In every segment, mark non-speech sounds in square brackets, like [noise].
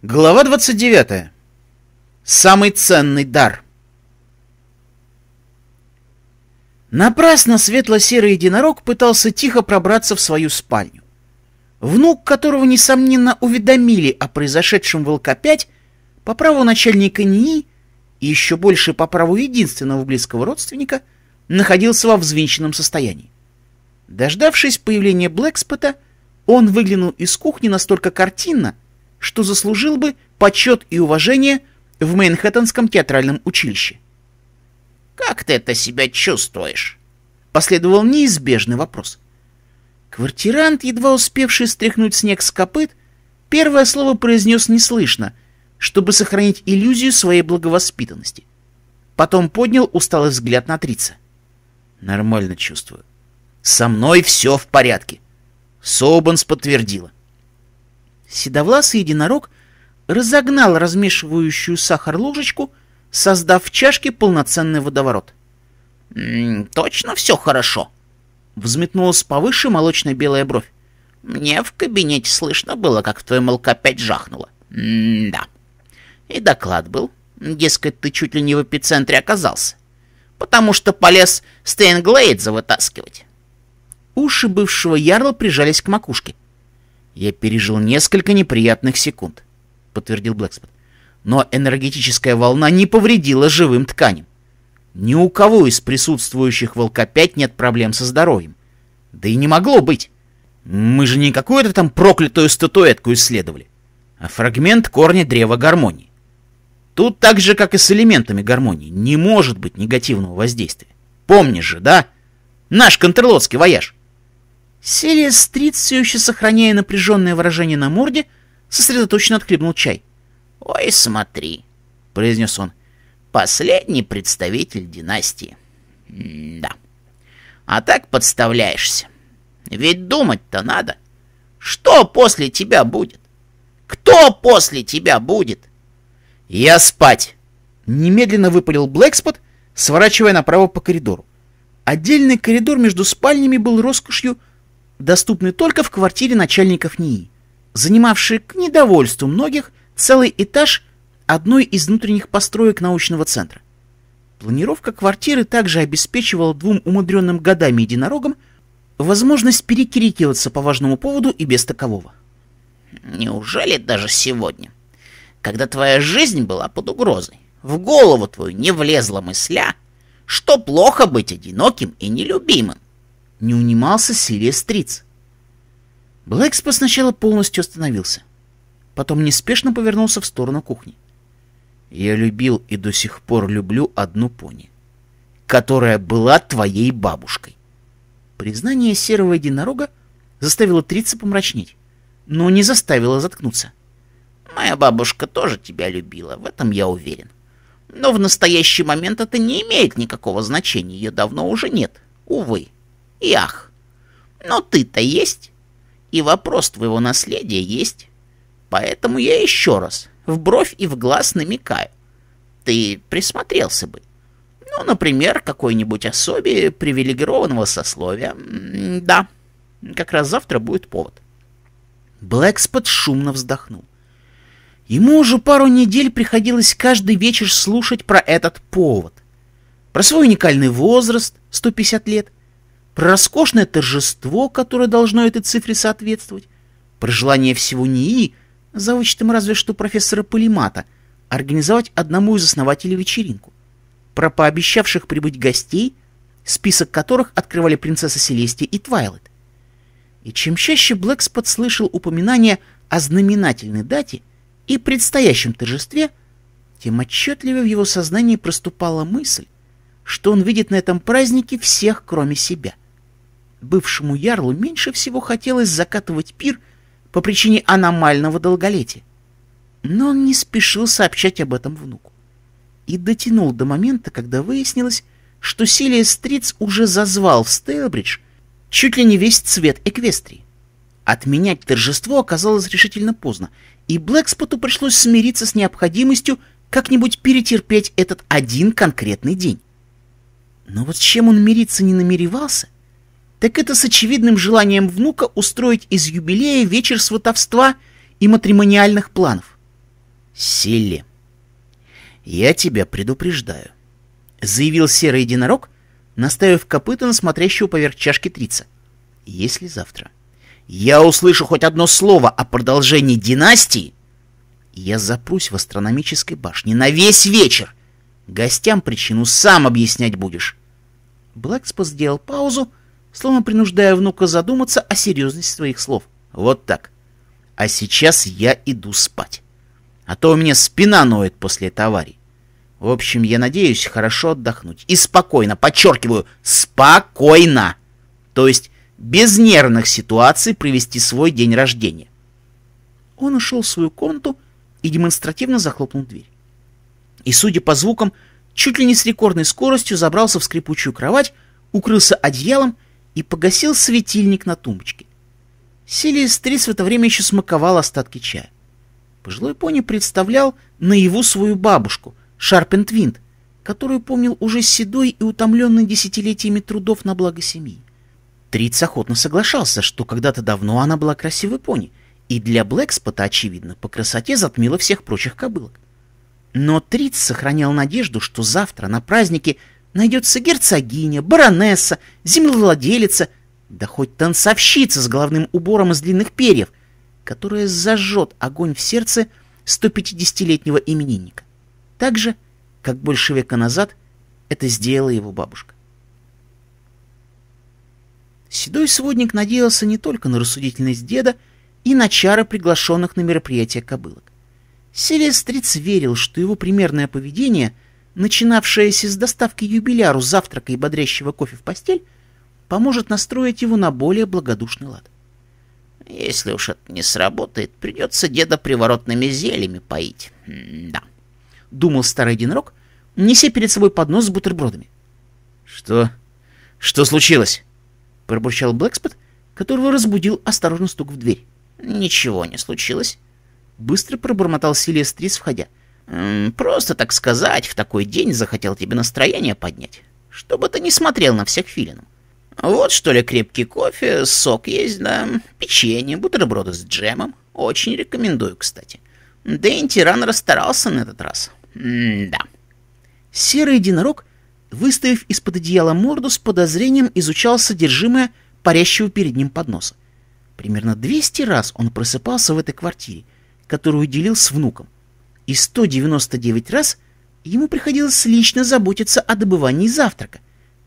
Глава 29. Самый ценный дар. Напрасно светло-серый единорог пытался тихо пробраться в свою спальню. Внук, которого, несомненно, уведомили о произошедшем в ЛК-5, по праву начальника НИИ и еще больше по праву единственного близкого родственника, находился во взвинченном состоянии. Дождавшись появления Блэкспота, он выглянул из кухни настолько картинно, что заслужил бы почет и уважение в Мейнхэттенском театральном училище. «Как ты это себя чувствуешь?» — последовал неизбежный вопрос. Квартирант, едва успевший стряхнуть снег с копыт, первое слово произнес неслышно, чтобы сохранить иллюзию своей благовоспитанности. Потом поднял усталый взгляд на Трица. «Нормально чувствую. Со мной все в порядке». Собанс подтвердила. Седовласый единорог разогнал размешивающую сахар ложечку, создав в чашке полноценный водоворот. «М точно все хорошо?» — взметнулась повыше молочно-белая бровь. «Мне в кабинете слышно было, как в твоем опять жахнуло. да И доклад был. Дескать, ты чуть ли не в эпицентре оказался. Потому что полез Стейнглейдза вытаскивать». Уши бывшего ярла прижались к макушке. «Я пережил несколько неприятных секунд», — подтвердил Блэкспот. «Но энергетическая волна не повредила живым тканям. Ни у кого из присутствующих в волкопять нет проблем со здоровьем. Да и не могло быть. Мы же не какую-то там проклятую статуэтку исследовали, а фрагмент корня древа гармонии. Тут так же, как и с элементами гармонии, не может быть негативного воздействия. Помнишь же, да? Наш контрлотский вояж. Селия Стрит, все еще сохраняя напряженное выражение на морде, сосредоточенно отхлебнул чай. «Ой, смотри», — произнес он, — «последний представитель династии». М «Да». «А так подставляешься. Ведь думать-то надо. Что после тебя будет? Кто после тебя будет?» «Я спать!» — немедленно выпалил Блэкспот, сворачивая направо по коридору. Отдельный коридор между спальнями был роскошью, доступны только в квартире начальников НИИ, занимавшей к недовольству многих целый этаж одной из внутренних построек научного центра. Планировка квартиры также обеспечивала двум умудренным годами единорогам возможность перекрикиваться по важному поводу и без такового. «Неужели даже сегодня, когда твоя жизнь была под угрозой, в голову твою не влезла мысля, что плохо быть одиноким и нелюбимым?» не унимался Селестриц. Блэкспо сначала полностью остановился, потом неспешно повернулся в сторону кухни. «Я любил и до сих пор люблю одну пони, которая была твоей бабушкой». Признание серого единорога заставило Трица помрачнеть, но не заставило заткнуться. «Моя бабушка тоже тебя любила, в этом я уверен. Но в настоящий момент это не имеет никакого значения, ее давно уже нет, увы». Ях, Но ты-то есть, и вопрос твоего наследия есть. Поэтому я еще раз в бровь и в глаз намекаю. Ты присмотрелся бы. Ну, например, какой-нибудь особе привилегированного сословия. Да, как раз завтра будет повод. Блэкспот шумно вздохнул. Ему уже пару недель приходилось каждый вечер слушать про этот повод. Про свой уникальный возраст, 150 лет, про роскошное торжество, которое должно этой цифре соответствовать, про желание всего НИИ, за вычетом разве что профессора Полимата, организовать одному из основателей вечеринку, про пообещавших прибыть гостей, список которых открывали принцесса Селестия и Твайлет. И чем чаще Блэкспот слышал упоминания о знаменательной дате и предстоящем торжестве, тем отчетливее в его сознании проступала мысль, что он видит на этом празднике всех, кроме себя — бывшему ярлу меньше всего хотелось закатывать пир по причине аномального долголетия. Но он не спешил сообщать об этом внуку. И дотянул до момента, когда выяснилось, что Силия Стриц уже зазвал в Стейлбридж чуть ли не весь цвет Эквестрии. Отменять торжество оказалось решительно поздно, и Блэкспоту пришлось смириться с необходимостью как-нибудь перетерпеть этот один конкретный день. Но вот с чем он мириться не намеревался, так это с очевидным желанием внука устроить из юбилея вечер сватовства и матримониальных планов. Силли, я тебя предупреждаю, — заявил серый единорог, наставив копыта на смотрящего поверх чашки трица. Если завтра я услышу хоть одно слово о продолжении династии, я запрусь в астрономической башне на весь вечер. Гостям причину сам объяснять будешь. Блэкспо сделал паузу, — словно принуждая внука задуматься о серьезности своих слов. Вот так. А сейчас я иду спать. А то у меня спина ноет после этой аварии. В общем, я надеюсь хорошо отдохнуть. И спокойно, подчеркиваю, спокойно. То есть без нервных ситуаций провести свой день рождения. Он ушел в свою комнату и демонстративно захлопнул дверь. И, судя по звукам, чуть ли не с рекордной скоростью забрался в скрипучую кровать, укрылся одеялом и погасил светильник на тумбочке. Селиестрис в это время еще смаковал остатки чая. Пожилой пони представлял наяву свою бабушку, Шарпентвинд, которую помнил уже седой и утомленный десятилетиями трудов на благо семьи. Триц охотно соглашался, что когда-то давно она была красивой пони, и для Блэкспота, очевидно, по красоте затмила всех прочих кобылок. Но Триц сохранял надежду, что завтра на празднике Найдется герцогиня, баронесса, землевладелица, да хоть танцовщица с головным убором из длинных перьев, которая зажжет огонь в сердце 150-летнего именинника. Так же, как больше века назад это сделала его бабушка. Седой сводник надеялся не только на рассудительность деда и на чары приглашенных на мероприятие кобылок. Селестрец верил, что его примерное поведение — начинавшаяся с доставки юбиляру завтрака и бодрящего кофе в постель, поможет настроить его на более благодушный лад. Если уж это не сработает, придется деда приворотными зельями поить. М да, думал старый единорог, неся перед собой поднос с бутербродами. Что? Что случилось? пробурчал Блэкспот, которого разбудил осторожно стук в дверь. Ничего не случилось. Быстро пробормотал Силия входя. — Просто, так сказать, в такой день захотел тебе настроение поднять, чтобы ты не смотрел на всех филином. Вот что ли крепкий кофе, сок есть, да, печенье, бутерброды с джемом. Очень рекомендую, кстати. Дэнти рано расстарался на этот раз. М да. Серый единорог, выставив из-под одеяла морду, с подозрением изучал содержимое парящего перед ним подноса. Примерно 200 раз он просыпался в этой квартире, которую делил с внуком. И 199 раз ему приходилось лично заботиться о добывании завтрака,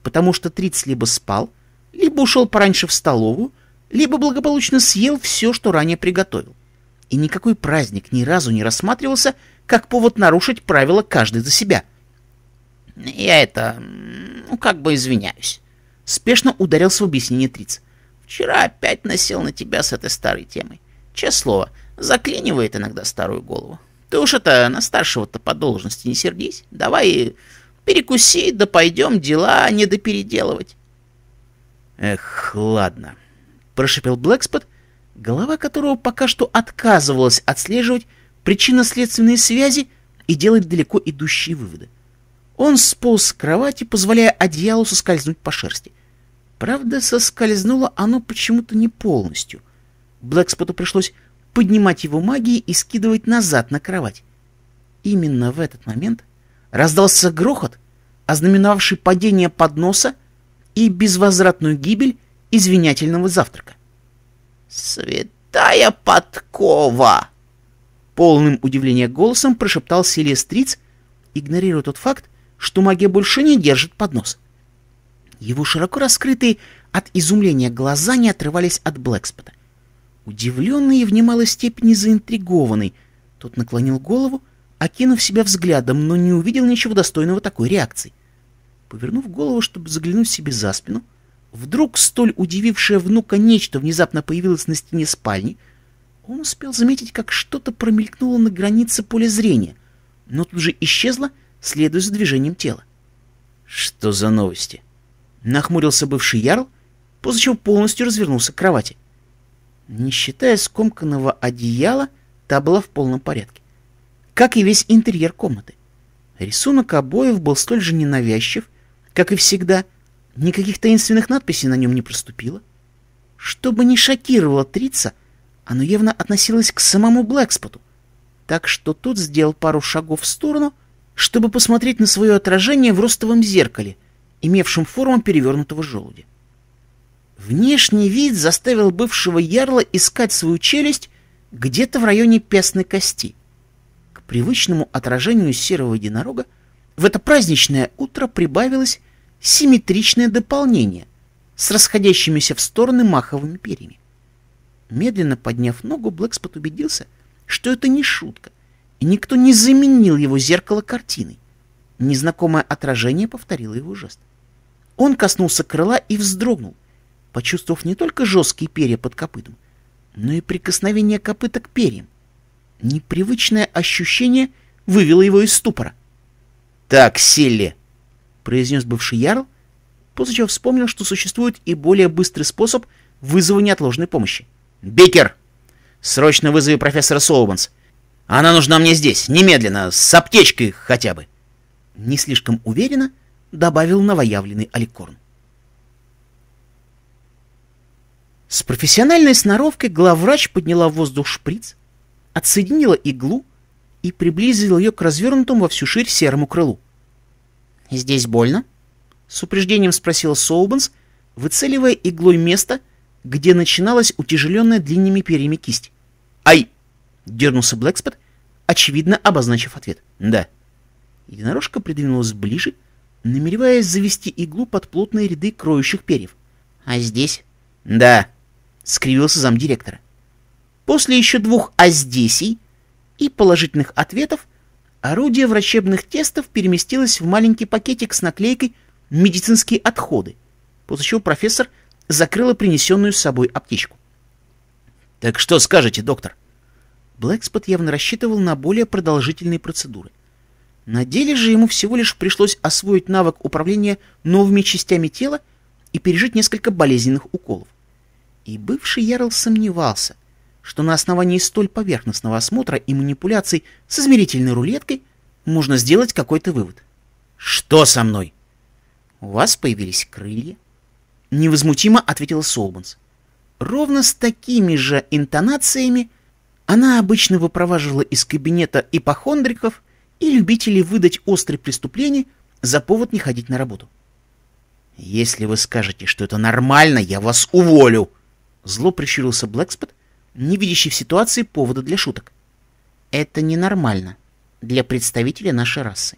потому что Триц либо спал, либо ушел пораньше в столовую, либо благополучно съел все, что ранее приготовил. И никакой праздник ни разу не рассматривался как повод нарушить правила каждый за себя. «Я это... ну, как бы извиняюсь», — спешно ударился в объяснение Триц. «Вчера опять насел на тебя с этой старой темой. Честное слово, заклинивает иногда старую голову. Ты уж это на старшего-то по должности не сердись. Давай перекуси, да пойдем дела не допеределывать. Эх, ладно, прошипел Блэкспот, голова которого пока что отказывалась отслеживать причинно-следственные связи и делать далеко идущие выводы. Он сполз с кровати, позволяя одеялу соскользнуть по шерсти. Правда, соскользнуло оно почему-то не полностью. Блэкспоту пришлось поднимать его магией и скидывать назад на кровать. Именно в этот момент раздался грохот, ознаменовавший падение подноса и безвозвратную гибель извинятельного завтрака. «Святая подкова!» Полным удивления голосом прошептал Селестриц, игнорируя тот факт, что магия больше не держит поднос. Его широко раскрытые от изумления глаза не отрывались от Блэкспота удивленный и в немалой степени заинтригованный. Тот наклонил голову, окинув себя взглядом, но не увидел ничего достойного такой реакции. Повернув голову, чтобы заглянуть себе за спину, вдруг столь удивившее внука нечто внезапно появилось на стене спальни, он успел заметить, как что-то промелькнуло на границе поля зрения, но тут же исчезло, следуя за движением тела. «Что за новости?» — нахмурился бывший ярл, после чего полностью развернулся к кровати. Не считая скомканного одеяла, та была в полном порядке. Как и весь интерьер комнаты. Рисунок обоев был столь же ненавязчив, как и всегда. Никаких таинственных надписей на нем не проступило. Что бы ни шокировало Трица, оно явно относилось к самому Блэкспоту. Так что тот сделал пару шагов в сторону, чтобы посмотреть на свое отражение в ростовом зеркале, имевшем форму перевернутого желудя. Внешний вид заставил бывшего ярла искать свою челюсть где-то в районе песной кости. К привычному отражению серого единорога в это праздничное утро прибавилось симметричное дополнение с расходящимися в стороны маховыми перьями. Медленно подняв ногу, Блэкспот убедился, что это не шутка, и никто не заменил его зеркало картиной. Незнакомое отражение повторило его жест. Он коснулся крыла и вздрогнул, почувствовав не только жесткие перья под копытом, но и прикосновение копыта к перьям. Непривычное ощущение вывело его из ступора. «Так, Силли!» — произнес бывший ярл, после чего вспомнил, что существует и более быстрый способ вызова неотложной помощи. Бекер, Срочно вызови профессора Соубанс. Она нужна мне здесь, немедленно, с аптечкой хотя бы!» Не слишком уверенно добавил новоявленный Аликорн. С профессиональной сноровкой главврач подняла в воздух шприц, отсоединила иглу и приблизила ее к развернутому во всю ширь серому крылу. «Здесь больно?» — с упреждением спросила Соубенс, выцеливая иглой место, где начиналась утяжеленная длинными перьями кисть. «Ай!» — дернулся Блэкспот, очевидно обозначив ответ. «Да». Единорожка придвинулась ближе, намереваясь завести иглу под плотные ряды кроющих перьев. «А здесь?» «Да», — скривился замдиректора. После еще двух «аздесий» и положительных ответов орудие врачебных тестов переместилось в маленький пакетик с наклейкой «Медицинские отходы», после чего профессор закрыла принесенную с собой аптечку. «Так что скажете, доктор?» Блэкспот явно рассчитывал на более продолжительные процедуры. На деле же ему всего лишь пришлось освоить навык управления новыми частями тела и пережить несколько болезненных уколов. И бывший Ярл сомневался, что на основании столь поверхностного осмотра и манипуляций с измерительной рулеткой можно сделать какой-то вывод. «Что со мной?» «У вас появились крылья?» Невозмутимо ответила Солбанс. Ровно с такими же интонациями она обычно выпроваживала из кабинета ипохондриков и любителей выдать острые преступления за повод не ходить на работу. «Если вы скажете, что это нормально, я вас уволю!» Зло прищурился Блэкспот, не видящий в ситуации повода для шуток. «Это ненормально для представителя нашей расы».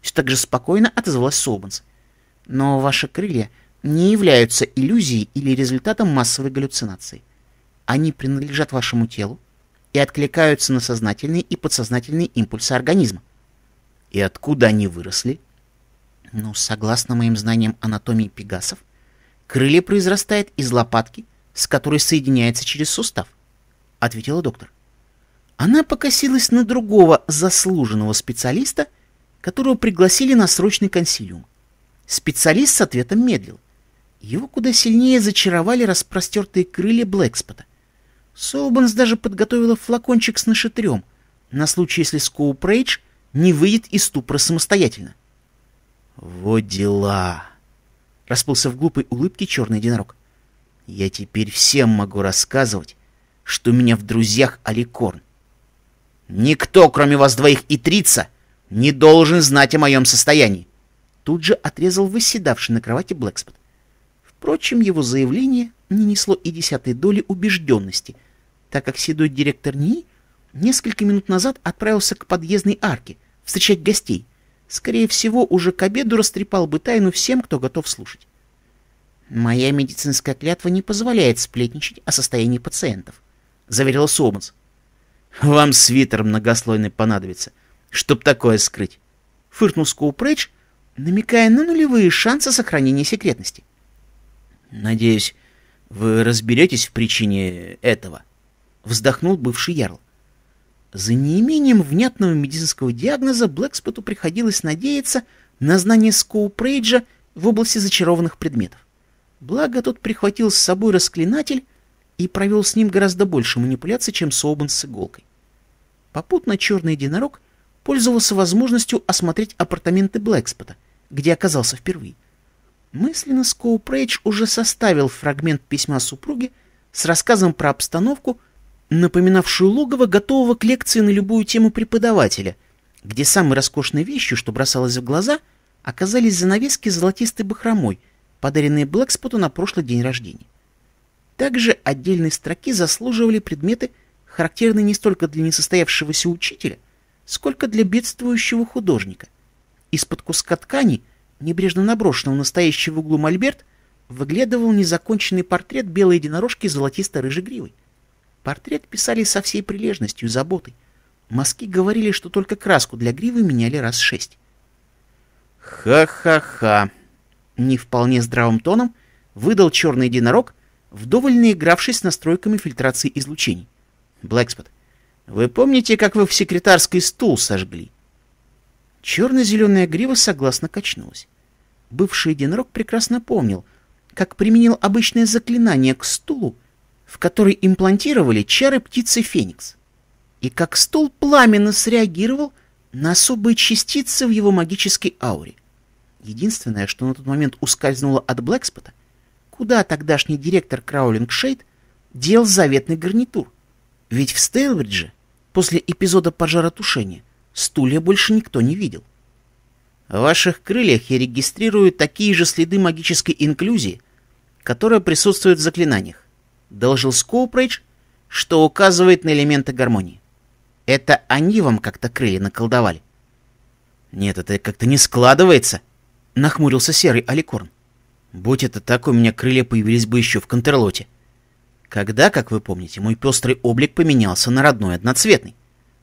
Все так же спокойно отозвалась Солбанс. «Но ваши крылья не являются иллюзией или результатом массовой галлюцинации. Они принадлежат вашему телу и откликаются на сознательные и подсознательные импульсы организма». «И откуда они выросли?» «Ну, согласно моим знаниям анатомии пегасов, крылья произрастают из лопатки – с которой соединяется через сустав», — ответила доктор. Она покосилась на другого заслуженного специалиста, которого пригласили на срочный консилиум. Специалист с ответом медлил. Его куда сильнее зачаровали распростертые крылья Блэкспота. Солбанс даже подготовила флакончик с нашитрем, на случай, если Скоуп Рейдж не выйдет из ступора самостоятельно. «Вот дела!» — расплылся в глупой улыбке черный единорог. Я теперь всем могу рассказывать, что у меня в друзьях Аликорн. Никто, кроме вас двоих и Трица, не должен знать о моем состоянии. Тут же отрезал выседавший на кровати Блэкспот. Впрочем, его заявление не несло и десятой доли убежденности, так как седой директор НИИ несколько минут назад отправился к подъездной арке встречать гостей. Скорее всего, уже к обеду растрепал бы тайну всем, кто готов слушать. «Моя медицинская клятва не позволяет сплетничать о состоянии пациентов», — заверил Сомас. «Вам свитер многослойный понадобится, чтоб такое скрыть», — фыркнул Скоупрейдж, намекая на нулевые шансы сохранения секретности. «Надеюсь, вы разберетесь в причине этого», — вздохнул бывший ярл. За неимением внятного медицинского диагноза Блэкспоту приходилось надеяться на знание Скоупрейджа в области зачарованных предметов. Благо, тот прихватил с собой расклинатель и провел с ним гораздо больше манипуляций, чем Соубан с иголкой. Попутно черный единорог пользовался возможностью осмотреть апартаменты Блэкспота, где оказался впервые. Мысленно Скоупрейдж уже составил фрагмент письма супруги с рассказом про обстановку, напоминавшую логово, готового к лекции на любую тему преподавателя, где самой роскошной вещью, что бросалось в глаза, оказались занавески с золотистой бахромой — подаренные Блэкспоту на прошлый день рождения. Также отдельные строки заслуживали предметы, характерные не столько для несостоявшегося учителя, сколько для бедствующего художника. Из-под куска ткани, небрежно наброшенного настоящий в углу мольберт, выглядывал незаконченный портрет белой единорожки с золотисто-рыжей гривой. Портрет писали со всей прилежностью и заботой. Мазки говорили, что только краску для гривы меняли раз шесть. «Ха-ха-ха!» не вполне здравым тоном выдал черный единорог, вдоволь наигравшись с настройками фильтрации излучений. Блэкспот, вы помните, как вы в секретарской стул сожгли? Черно-зеленая грива согласно качнулась. Бывший единорог прекрасно помнил, как применил обычное заклинание к стулу, в который имплантировали чары птицы Феникс, и как стул пламенно среагировал на особые частицы в его магической ауре — Единственное, что на тот момент ускользнуло от Блэкспота, куда тогдашний директор Краулинг Шейд дел заветный гарнитур. Ведь в Стейлбридже после эпизода пожаротушения стулья больше никто не видел. В ваших крыльях я регистрирую такие же следы магической инклюзии, которая присутствует в заклинаниях, доложил Скоупрейдж, что указывает на элементы гармонии. Это они вам как-то крылья наколдовали? Нет, это как-то не складывается, Нахмурился серый аликорн. Будь это так, у меня крылья появились бы еще в контрлоте. Когда, как вы помните, мой пестрый облик поменялся на родной одноцветный.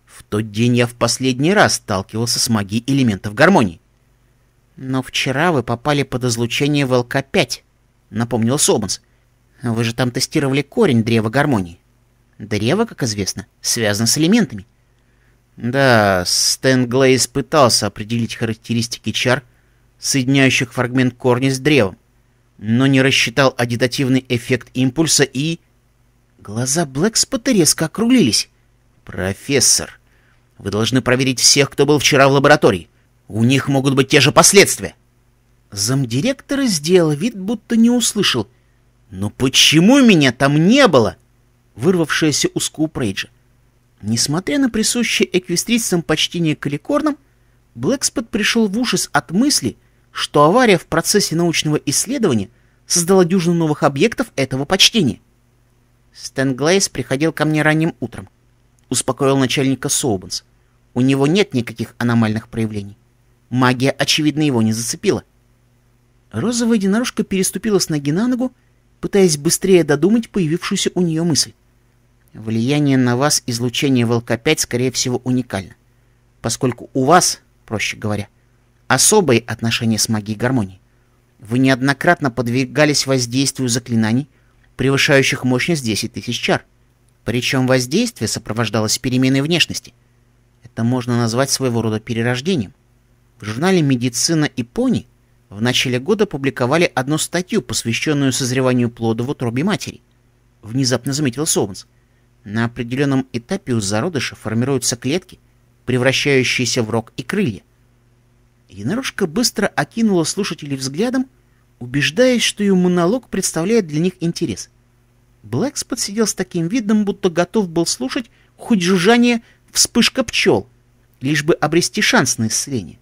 В тот день я в последний раз сталкивался с магией элементов гармонии. «Но вчера вы попали под излучение ВЛК-5», — напомнил Собанс. «Вы же там тестировали корень древа гармонии. Древо, как известно, связано с элементами». «Да, Стэн Глейс пытался определить характеристики чар, соединяющих фрагмент корня с древом, но не рассчитал агитативный эффект импульса и... Глаза Блэкспота резко округлились. «Профессор, вы должны проверить всех, кто был вчера в лаборатории. У них могут быть те же последствия». Замдиректора сделал вид, будто не услышал. «Но почему меня там не было?» Вырвавшаяся у Скупрейджа. Несмотря на присущее эквистрицам почтение к Каликорнам, Блэкспот пришел в ужас от мысли, что авария в процессе научного исследования создала дюжину новых объектов этого почтения. Стэн Глейс приходил ко мне ранним утром. Успокоил начальника Соубанс. У него нет никаких аномальных проявлений. Магия, очевидно, его не зацепила. Розовая единорожка переступила с ноги на ногу, пытаясь быстрее додумать появившуюся у нее мысль. Влияние на вас излучения ВЛК-5, скорее всего, уникально, поскольку у вас, проще говоря, — особые отношения с магией гармонии. Вы неоднократно подвигались воздействию заклинаний, превышающих мощность 10 тысяч чар. Причем воздействие сопровождалось переменой внешности. Это можно назвать своего рода перерождением. В журнале «Медицина и пони» в начале года публиковали одну статью, посвященную созреванию плода в утробе матери. Внезапно заметил Солнс. На определенном этапе у зародыша формируются клетки, превращающиеся в рог и крылья. Единорожка быстро окинула слушателей взглядом, убеждаясь, что ее монолог представляет для них интерес. Блэкс сидел с таким видом, будто готов был слушать хоть жужжание вспышка пчел, лишь бы обрести шанс на исцеление.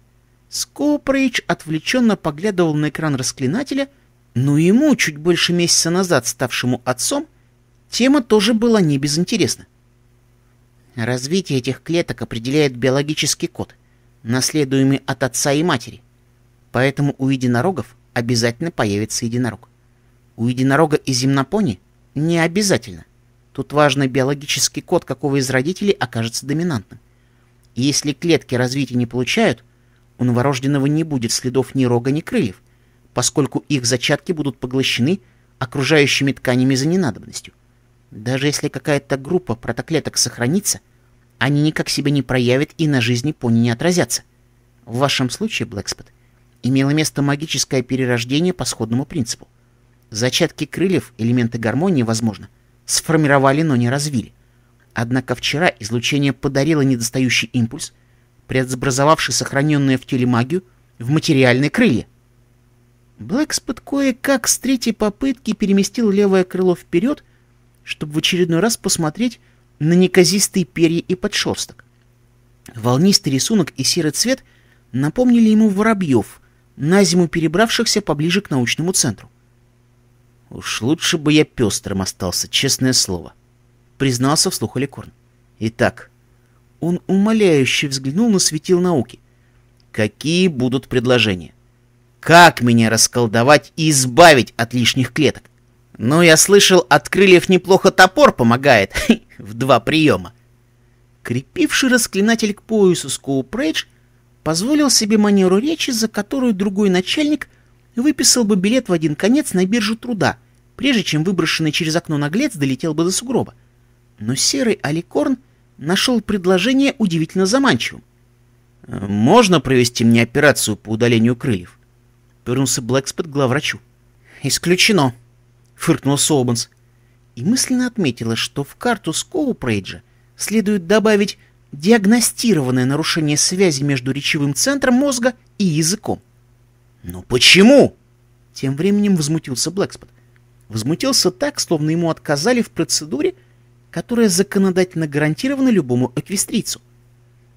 Скоупрейдж отвлеченно поглядывал на экран расклинателя, но ему, чуть больше месяца назад ставшему отцом, тема тоже была не безинтересна. Развитие этих клеток определяет биологический код — наследуемый от отца и матери. Поэтому у единорогов обязательно появится единорог. У единорога и земнопони не обязательно. Тут важно биологический код, какого из родителей окажется доминантным. если клетки развития не получают, у новорожденного не будет следов ни рога, ни крыльев, поскольку их зачатки будут поглощены окружающими тканями за ненадобностью. Даже если какая-то группа протоклеток сохранится – они никак себя не проявят и на жизни пони не отразятся. В вашем случае, Блэкспот, имело место магическое перерождение по сходному принципу. Зачатки крыльев, элементы гармонии, возможно, сформировали, но не развили. Однако вчера излучение подарило недостающий импульс, преобразовавший сохраненную в теле магию в материальные крылья. Блэкспот кое-как с третьей попытки переместил левое крыло вперед, чтобы в очередной раз посмотреть, на неказистые перья и подшерсток. Волнистый рисунок и серый цвет напомнили ему воробьев, на зиму перебравшихся поближе к научному центру. «Уж лучше бы я пестрым остался, честное слово», — признался вслух Аликорн. «Итак, он умоляюще взглянул на светил науки. Какие будут предложения? Как меня расколдовать и избавить от лишних клеток? Ну, я слышал, от крыльев неплохо топор помогает. [laughs] в два приема. Крепивший расклинатель к поясу Скоупрейдж позволил себе манеру речи, за которую другой начальник выписал бы билет в один конец на биржу труда, прежде чем выброшенный через окно наглец долетел бы до сугроба. Но серый Аликорн нашел предложение удивительно заманчивым. «Э, «Можно провести мне операцию по удалению крыльев?» — вернулся Блэкспот к главврачу. «Исключено», фыркнула Солбанс. И мысленно отметила, что в карту Скоупрейджа следует добавить диагностированное нарушение связи между речевым центром мозга и языком. «Но почему?» Тем временем возмутился Блэкспот. Возмутился так, словно ему отказали в процедуре, которая законодательно гарантирована любому эквестрицу.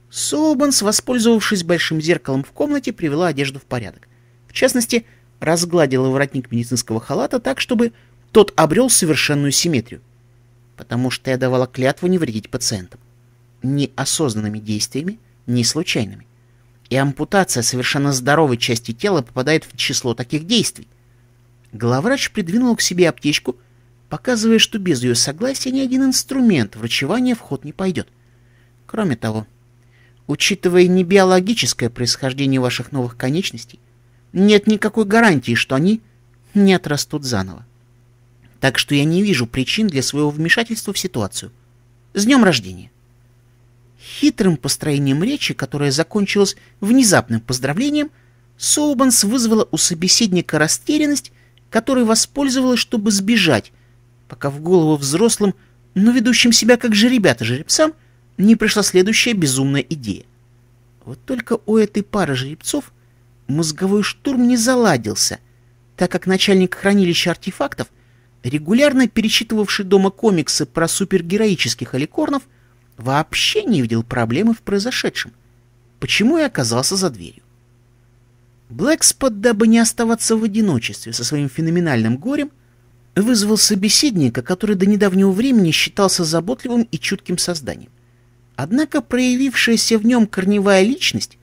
Собанс, воспользовавшись большим зеркалом в комнате, привела одежду в порядок. В частности, разгладила воротник медицинского халата так, чтобы тот обрел совершенную симметрию. Потому что я давала клятву не вредить пациентам. Ни осознанными действиями, ни случайными. И ампутация совершенно здоровой части тела попадает в число таких действий. Главврач придвинул к себе аптечку, показывая, что без ее согласия ни один инструмент врачевания в ход не пойдет. Кроме того, учитывая не биологическое происхождение ваших новых конечностей, нет никакой гарантии, что они не отрастут заново так что я не вижу причин для своего вмешательства в ситуацию. С днем рождения!» Хитрым построением речи, которая закончилась внезапным поздравлением, Соубанс вызвала у собеседника растерянность, которой воспользовалась, чтобы сбежать, пока в голову взрослым, но ведущим себя как же ребята жеребцам, не пришла следующая безумная идея. Вот только у этой пары жеребцов мозговой штурм не заладился, так как начальник хранилища артефактов — регулярно перечитывавший дома комиксы про супергероических аликорнов, вообще не видел проблемы в произошедшем, почему я оказался за дверью. Блэкспот, дабы не оставаться в одиночестве со своим феноменальным горем, вызвал собеседника, который до недавнего времени считался заботливым и чутким созданием. Однако проявившаяся в нем корневая личность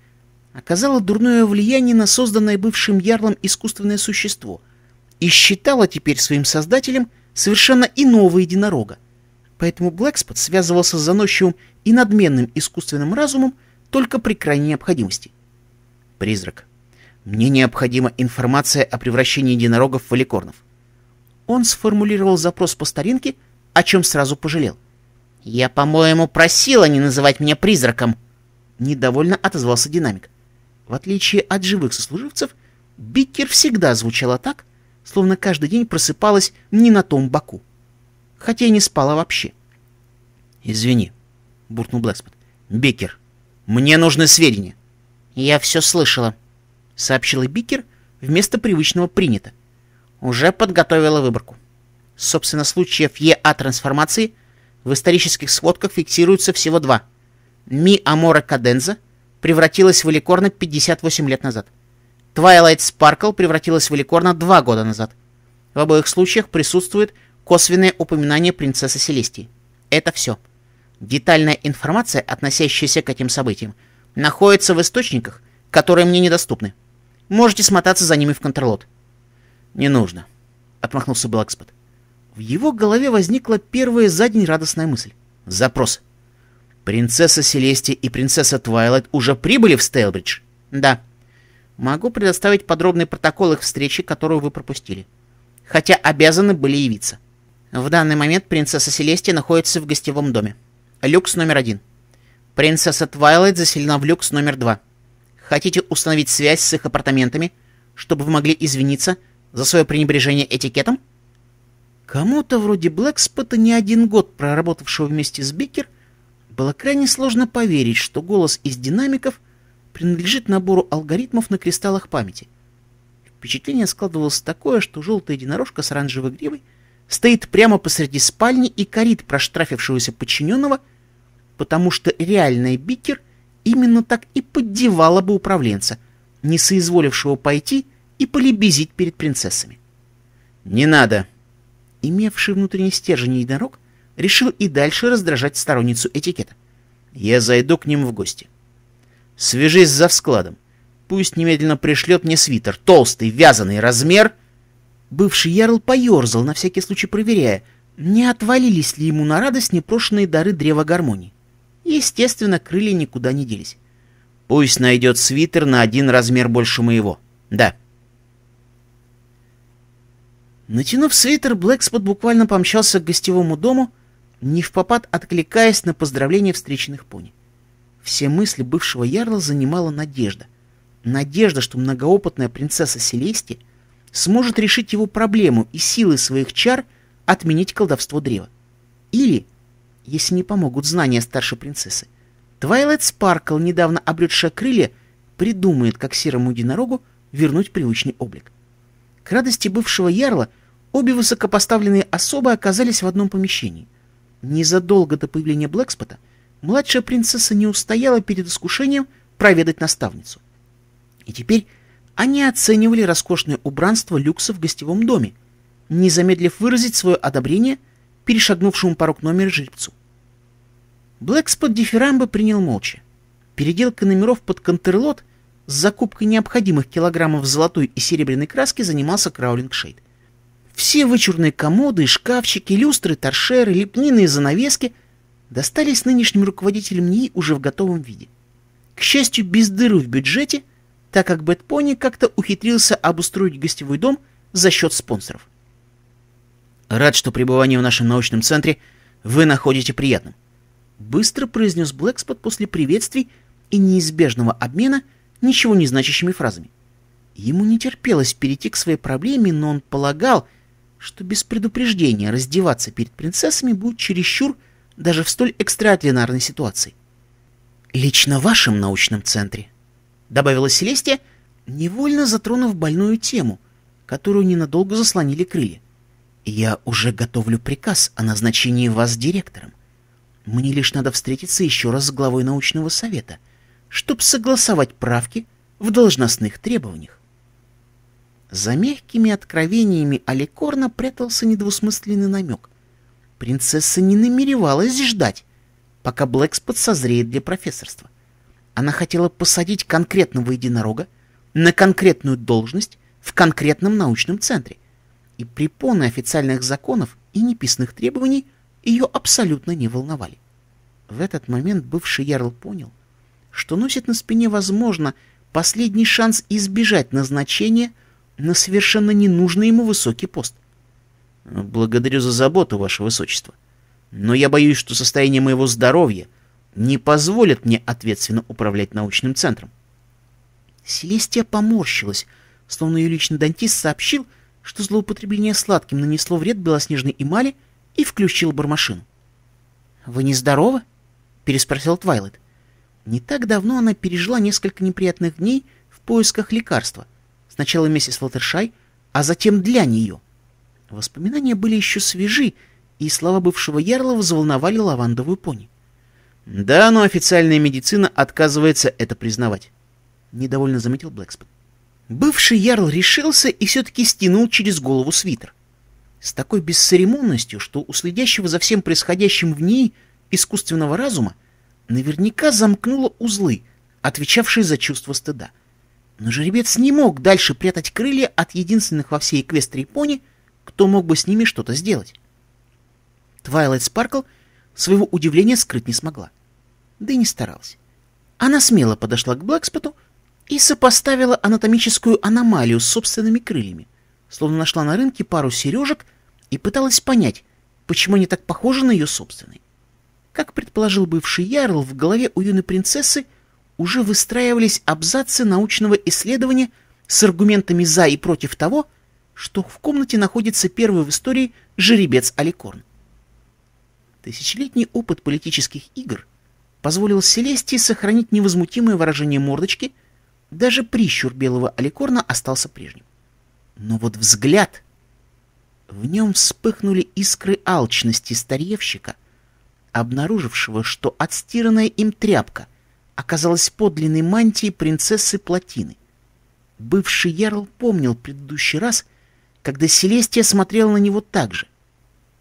оказала дурное влияние на созданное бывшим ярлом искусственное существо — и считала теперь своим создателем совершенно иного единорога. Поэтому Блэкспот связывался с заносчивым и надменным искусственным разумом только при крайней необходимости. Призрак. Мне необходима информация о превращении единорогов в аликорнов. Он сформулировал запрос по старинке, о чем сразу пожалел. «Я, по-моему, просила не называть меня призраком!» Недовольно отозвался динамик. В отличие от живых сослуживцев, Биккер всегда звучала так, словно каждый день просыпалась не на том боку. Хотя и не спала вообще. «Извини», — буркнул Блэкспот. «Бикер, мне нужны сведения». «Я все слышала», — сообщила Бикер вместо привычного «принято». Уже подготовила выборку. Собственно, случаев ЕА-трансформации в исторических сводках фиксируются всего два. Ми Амора Каденза превратилась в Эликорна 58 лет назад — Twilight Sparkle превратилась в эликорна два года назад. В обоих случаях присутствует косвенное упоминание принцессы Селестии. Это все. Детальная информация, относящаяся к этим событиям, находится в источниках, которые мне недоступны. Можете смотаться за ними в контрлот. «Не нужно», — отмахнулся Блэкспот. В его голове возникла первая за день радостная мысль. Запрос. «Принцесса Селестия и принцесса Твайлайт уже прибыли в Стейлбридж?» «Да», Могу предоставить подробный протокол их встречи, которую вы пропустили. Хотя обязаны были явиться. В данный момент принцесса Селестия находится в гостевом доме. Люкс номер один. Принцесса Твайлайт заселена в люкс номер два. Хотите установить связь с их апартаментами, чтобы вы могли извиниться за свое пренебрежение этикетом? Кому-то вроде Блэкспота не один год, проработавшего вместе с Бикер, было крайне сложно поверить, что голос из динамиков — принадлежит набору алгоритмов на кристаллах памяти. Впечатление складывалось такое, что желтая единорожка с оранжевой гривой стоит прямо посреди спальни и корит проштрафившегося подчиненного, потому что реальный Бикер именно так и поддевала бы управленца, не соизволившего пойти и полебезить перед принцессами. «Не надо!» Имевший внутренний стержень единорог решил и дальше раздражать сторонницу этикета. «Я зайду к ним в гости. Свяжись за вскладом. Пусть немедленно пришлет мне свитер, толстый, вязаный, размер. Бывший ярл поерзал, на всякий случай проверяя, не отвалились ли ему на радость непрошенные дары древа гармонии. Естественно, крылья никуда не делись. Пусть найдет свитер на один размер больше моего. Да. Натянув свитер, Блэкспот буквально помчался к гостевому дому, не в попад откликаясь на поздравления встреченных пони. Все мысли бывшего ярла занимала надежда. Надежда, что многоопытная принцесса Селести сможет решить его проблему и силой своих чар отменить колдовство древа. Или, если не помогут знания старшей принцессы, Твайлайт Спаркл, недавно обретшая крылья, придумает, как серому единорогу вернуть привычный облик. К радости бывшего ярла обе высокопоставленные особы оказались в одном помещении. Незадолго до появления Блэкспота – младшая принцесса не устояла перед искушением проведать наставницу. И теперь они оценивали роскошное убранство люкса в гостевом доме, не замедлив выразить свое одобрение перешагнувшему порог номера жильцу. Блэкспот дифирамбы принял молча. Переделка номеров под контрлот с закупкой необходимых килограммов золотой и серебряной краски занимался Краулинг Шейд. Все вычурные комоды, шкафчики, люстры, торшеры, лепнины и занавески – достались нынешним руководителям НИИ уже в готовом виде. К счастью, без дыры в бюджете, так как Бэтпони как-то ухитрился обустроить гостевой дом за счет спонсоров. «Рад, что пребывание в нашем научном центре вы находите приятным», — быстро произнес Блэкспот после приветствий и неизбежного обмена ничего не значащими фразами. Ему не терпелось перейти к своей проблеме, но он полагал, что без предупреждения раздеваться перед принцессами будет чересчур даже в столь экстраординарной ситуации. «Лично в вашем научном центре», — добавила Селестия, невольно затронув больную тему, которую ненадолго заслонили крылья. «Я уже готовлю приказ о назначении вас директором. Мне лишь надо встретиться еще раз с главой научного совета, чтобы согласовать правки в должностных требованиях». За мягкими откровениями Аликорна прятался недвусмысленный намек, Принцесса не намеревалась ждать, пока Блэкспот созреет для профессорства. Она хотела посадить конкретного единорога на конкретную должность в конкретном научном центре. И препоны официальных законов и неписанных требований ее абсолютно не волновали. В этот момент бывший ярл понял, что носит на спине, возможно, последний шанс избежать назначения на совершенно ненужный ему высокий пост. Благодарю за заботу, ваше высочество. Но я боюсь, что состояние моего здоровья не позволит мне ответственно управлять научным центром. Селестия поморщилась, словно ее личный дантист сообщил, что злоупотребление сладким нанесло вред белоснежной эмали и включил бармашину. «Вы не здоровы?» — переспросил Твайлет. Не так давно она пережила несколько неприятных дней в поисках лекарства. Сначала миссис Латтершай, а затем для нее — Воспоминания были еще свежи, и слова бывшего ярла взволновали лавандовую пони. «Да, но официальная медицина отказывается это признавать», — недовольно заметил Блэкспен. Бывший ярл решился и все-таки стянул через голову свитер. С такой бесцеремонностью, что у следящего за всем происходящим в ней искусственного разума наверняка замкнуло узлы, отвечавшие за чувство стыда. Но жеребец не мог дальше прятать крылья от единственных во всей эквестрии пони, кто мог бы с ними что-то сделать. Твайлайт Спаркл своего удивления скрыть не смогла. Да и не старалась. Она смело подошла к Блэкспоту и сопоставила анатомическую аномалию с собственными крыльями, словно нашла на рынке пару сережек и пыталась понять, почему они так похожи на ее собственные. Как предположил бывший Ярл, в голове у юной принцессы уже выстраивались абзацы научного исследования с аргументами «за» и «против» того, что в комнате находится первый в истории жеребец Аликорн. Тысячелетний опыт политических игр позволил Селестии сохранить невозмутимое выражение мордочки, даже прищур белого Аликорна остался прежним. Но вот взгляд... В нем вспыхнули искры алчности старевщика, обнаружившего, что отстиранная им тряпка оказалась подлинной мантией принцессы Плотины. Бывший ярл помнил предыдущий раз, когда Селестия смотрела на него так же.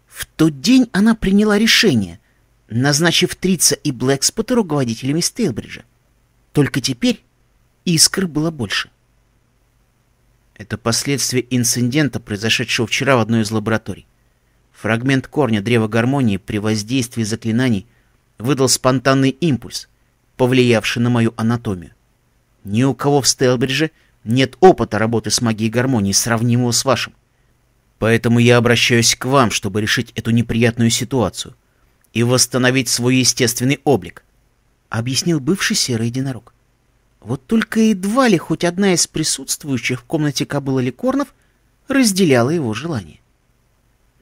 В тот день она приняла решение, назначив Трица и Блэкспота руководителями Стейлбриджа. Только теперь искр было больше. Это последствия инцидента, произошедшего вчера в одной из лабораторий. Фрагмент корня древа гармонии при воздействии заклинаний выдал спонтанный импульс, повлиявший на мою анатомию. Ни у кого в Стелбридже нет опыта работы с магией гармонии, сравнимого с вашим. Поэтому я обращаюсь к вам, чтобы решить эту неприятную ситуацию и восстановить свой естественный облик», — объяснил бывший серый единорог. Вот только едва ли хоть одна из присутствующих в комнате кобыла Ликорнов разделяла его желание.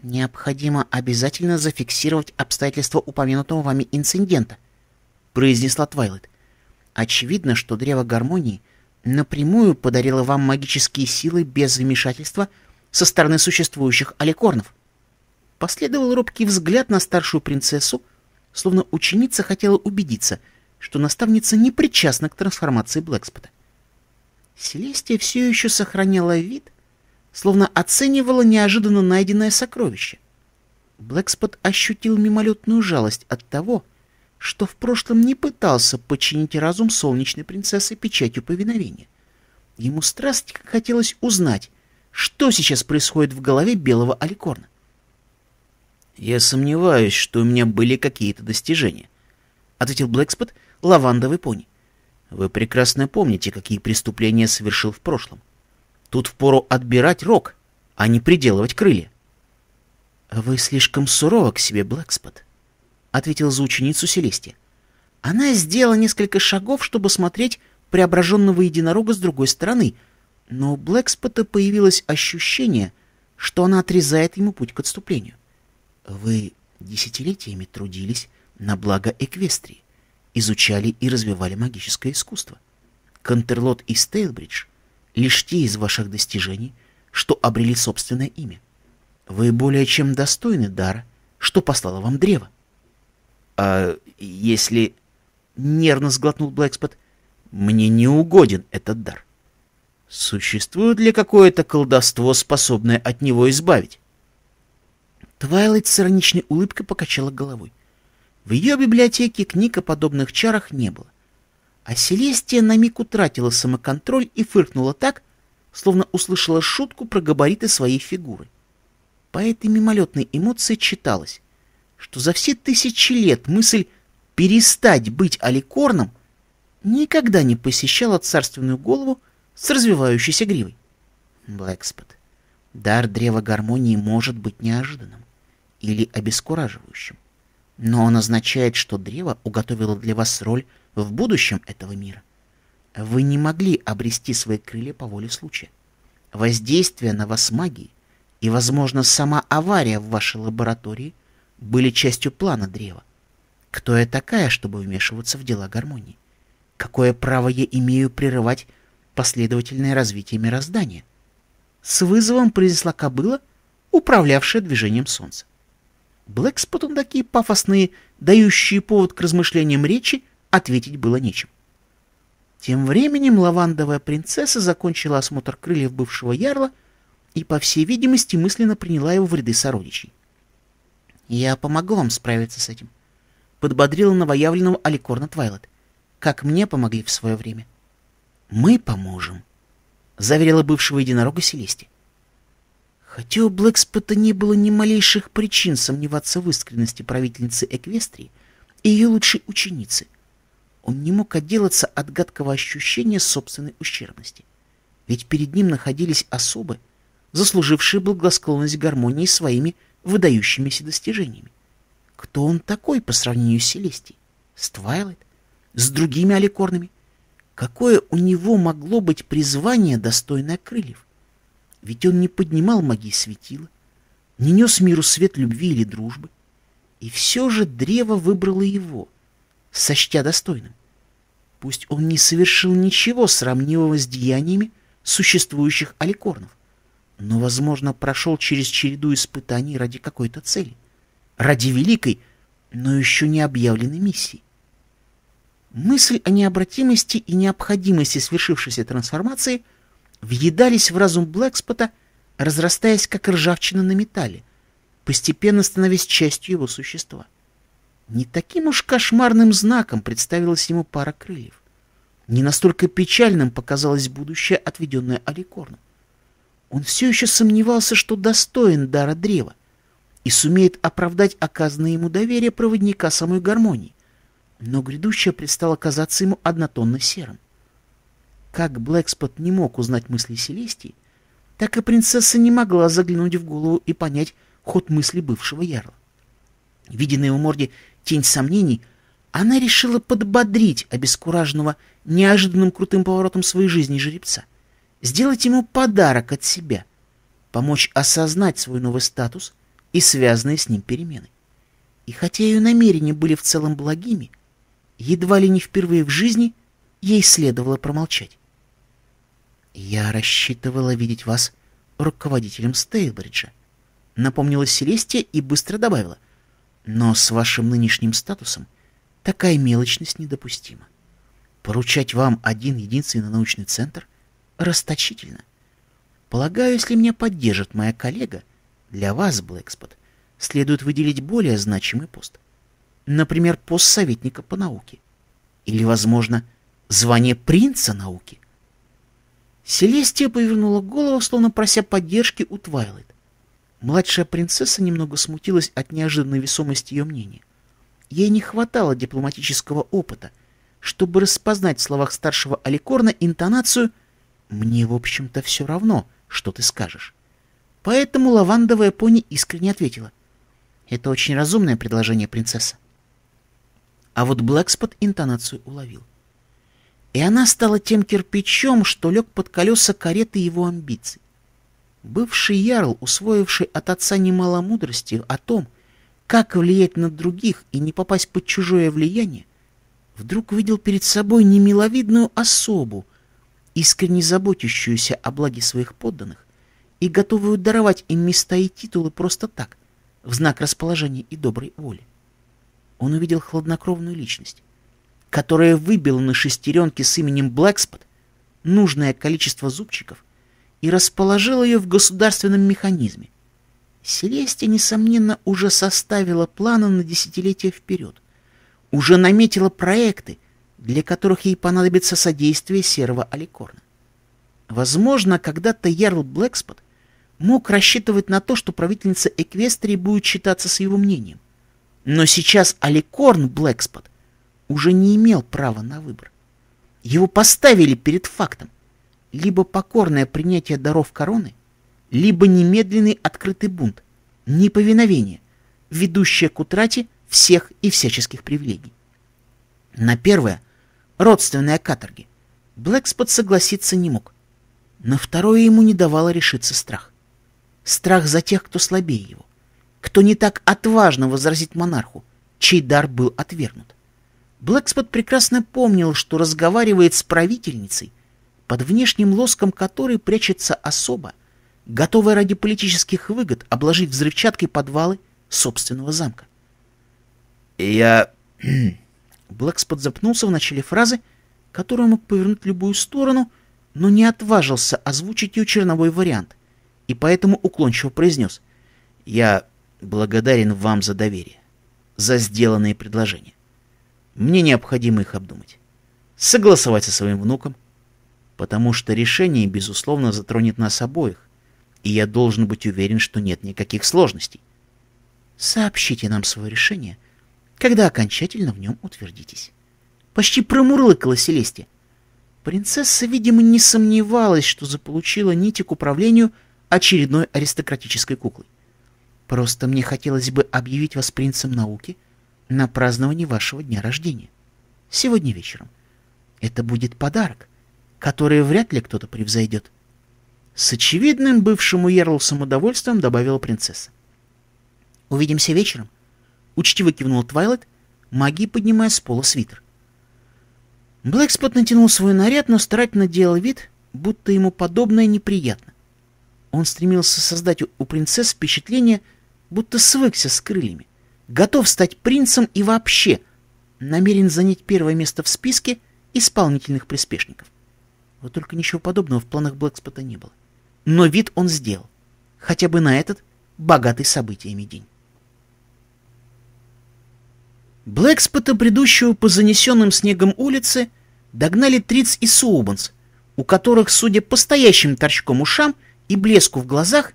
«Необходимо обязательно зафиксировать обстоятельства упомянутого вами инцидента», — произнесла Твайлет. «Очевидно, что древо гармонии напрямую подарила вам магические силы без вмешательства со стороны существующих аликорнов. Последовал робкий взгляд на старшую принцессу, словно ученица хотела убедиться, что наставница не причастна к трансформации Блэкспота. Селестия все еще сохраняла вид, словно оценивала неожиданно найденное сокровище. Блэкспот ощутил мимолетную жалость от того, что в прошлом не пытался подчинить разум солнечной принцессы печатью повиновения. Ему страстно хотелось узнать, что сейчас происходит в голове белого аликорна. «Я сомневаюсь, что у меня были какие-то достижения», — ответил Блэкспот, лавандовый пони. «Вы прекрасно помните, какие преступления совершил в прошлом. Тут впору отбирать рог, а не приделывать крылья». «Вы слишком суровы к себе, Блэкспот», — ответила за ученицу Селестия. Она сделала несколько шагов, чтобы смотреть преображенного единорога с другой стороны, но у Блэкспота появилось ощущение, что она отрезает ему путь к отступлению. «Вы десятилетиями трудились на благо Эквестрии, изучали и развивали магическое искусство. Контерлот и Стейлбридж — лишь те из ваших достижений, что обрели собственное имя. Вы более чем достойны дара, что послало вам древо э, если нервно сглотнул Блэкспот, мне не угоден этот дар. Существует ли какое-то колдовство, способное от него избавить? Твайлайт с ироничной улыбкой покачала головой. В ее библиотеке книг о подобных чарах не было. А Селестия на миг утратила самоконтроль и фыркнула так, словно услышала шутку про габариты своей фигуры. По этой мимолетной эмоции читалось что за все тысячи лет мысль перестать быть аликорном никогда не посещала царственную голову с развивающейся гривой. Блэкспот, дар древа гармонии может быть неожиданным или обескураживающим, но он означает, что древо уготовило для вас роль в будущем этого мира. Вы не могли обрести свои крылья по воле случая. Воздействие на вас магии и, возможно, сама авария в вашей лаборатории были частью плана древа. Кто я такая, чтобы вмешиваться в дела гармонии? Какое право я имею прерывать последовательное развитие мироздания? С вызовом произнесла кобыла, управлявшая движением солнца. Блэкспоту такие пафосные, дающие повод к размышлениям речи, ответить было нечем. Тем временем лавандовая принцесса закончила осмотр крыльев бывшего ярла и, по всей видимости, мысленно приняла его в ряды сородичей. «Я помогу вам справиться с этим», — подбодрила новоявленного Аликорна Твайлет, «как мне помогли в свое время». «Мы поможем», — заверила бывшего единорога Селести. Хотя у Блэкспота не было ни малейших причин сомневаться в искренности правительницы Эквестрии и ее лучшей ученицы, он не мог отделаться от гадкого ощущения собственной ущербности. Ведь перед ним находились особы, заслужившие благосклонность гармонии своими выдающимися достижениями. Кто он такой по сравнению с Селестией? С Твайлайт? С другими аликорнами? Какое у него могло быть призвание, достойное крыльев? Ведь он не поднимал магии светила, не нес миру свет любви или дружбы. И все же древо выбрало его, сочтя достойным. Пусть он не совершил ничего сравнимого с деяниями существующих аликорнов но, возможно, прошел через череду испытаний ради какой-то цели, ради великой, но еще не объявленной миссии. Мысль о необратимости и необходимости свершившейся трансформации въедались в разум Блэкспота, разрастаясь как ржавчина на металле, постепенно становясь частью его существа. Не таким уж кошмарным знаком представилась ему пара крыльев. Не настолько печальным показалось будущее, отведенное Аликорну. Он все еще сомневался, что достоин дара древа и сумеет оправдать оказанное ему доверие проводника самой гармонии. Но грядущее предстало казаться ему однотонно серым. Как Блэкспот не мог узнать мысли Селестии, так и принцесса не могла заглянуть в голову и понять ход мысли бывшего ярла. Видя на его морде тень сомнений, она решила подбодрить обескураженного неожиданным крутым поворотом своей жизни жеребца — сделать ему подарок от себя, помочь осознать свой новый статус и связанные с ним перемены. И хотя ее намерения были в целом благими, едва ли не впервые в жизни ей следовало промолчать. «Я рассчитывала видеть вас руководителем Стейлбриджа», — напомнила Селестия и быстро добавила. «Но с вашим нынешним статусом такая мелочность недопустима. Поручать вам один единственный научный центр расточительно. Полагаю, если меня поддержит моя коллега, для вас, Блэкспот, следует выделить более значимый пост. Например, пост советника по науке. Или, возможно, звание принца науки. Селестия повернула голову, словно прося поддержки у Твайлайт. Младшая принцесса немного смутилась от неожиданной весомости ее мнения. Ей не хватало дипломатического опыта, чтобы распознать в словах старшего Аликорна интонацию, мне, в общем-то, все равно, что ты скажешь. Поэтому лавандовая пони искренне ответила. Это очень разумное предложение, принцесса. А вот Блэкспот интонацию уловил. И она стала тем кирпичом, что лег под колеса кареты его амбиций. Бывший ярл, усвоивший от отца немало мудрости о том, как влиять на других и не попасть под чужое влияние, вдруг видел перед собой немиловидную особу, искренне заботящуюся о благе своих подданных и готовую даровать им места и титулы просто так, в знак расположения и доброй воли. Он увидел хладнокровную личность, которая выбила на шестеренке с именем Блэкспот нужное количество зубчиков и расположила ее в государственном механизме. Селестия, несомненно, уже составила планы на десятилетия вперед, уже наметила проекты, для которых ей понадобится содействие серого Аликорна. Возможно, когда-то Ярл Блэкспот мог рассчитывать на то, что правительница Эквестрии будет считаться с его мнением. Но сейчас Аликорн Блэкспот уже не имел права на выбор. Его поставили перед фактом. Либо покорное принятие даров короны, либо немедленный открытый бунт, неповиновение, ведущее к утрате всех и всяческих привилегий. На первое родственная каторге. Блэкспот согласиться не мог. На второе ему не давало решиться страх. Страх за тех, кто слабее его, кто не так отважно возразить монарху, чей дар был отвергнут. Блэкспот прекрасно помнил, что разговаривает с правительницей, под внешним лоском которой прячется особа, готовая ради политических выгод обложить взрывчаткой подвалы собственного замка. «Я Блэкспот запнулся в начале фразы, которую мог повернуть в любую сторону, но не отважился озвучить ее черновой вариант, и поэтому уклончиво произнес «Я благодарен вам за доверие, за сделанные предложения. Мне необходимо их обдумать, согласовать со своим внуком, потому что решение, безусловно, затронет нас обоих, и я должен быть уверен, что нет никаких сложностей. Сообщите нам свое решение — когда окончательно в нем утвердитесь. Почти промурлыкала Селестия. Принцесса, видимо, не сомневалась, что заполучила нити к управлению очередной аристократической куклой. Просто мне хотелось бы объявить вас принцем науки на празднование вашего дня рождения. Сегодня вечером. Это будет подарок, который вряд ли кто-то превзойдет. С очевидным бывшему Ярлсом удовольствием добавила принцесса. Увидимся вечером Учтиво кивнул Твайлайт, магией поднимая с пола свитер. Блэкспот натянул свой наряд, но старательно делал вид, будто ему подобное неприятно. Он стремился создать у принцесс впечатление, будто свыкся с крыльями, готов стать принцем и вообще намерен занять первое место в списке исполнительных приспешников. Вот только ничего подобного в планах Блэкспота не было. Но вид он сделал. Хотя бы на этот богатый событиями день. Блэкспота, бредущего по занесенным снегом улице, догнали Триц и Суобанс, у которых, судя по стоящим торчком ушам и блеску в глазах,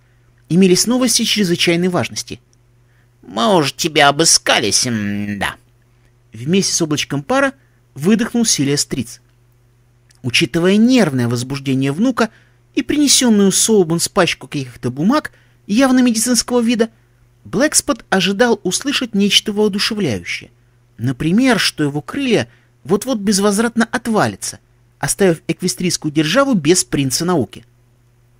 имелись новости чрезвычайной важности. «Мы уж тебя обыскались, м да». Вместе с облачком пара выдохнул Силия Стриц. Учитывая нервное возбуждение внука и принесенную Соубанс пачку каких-то бумаг, явно медицинского вида, Блэкспот ожидал услышать нечто воодушевляющее. Например, что его крылья вот-вот безвозвратно отвалятся, оставив эквестрийскую державу без принца науки.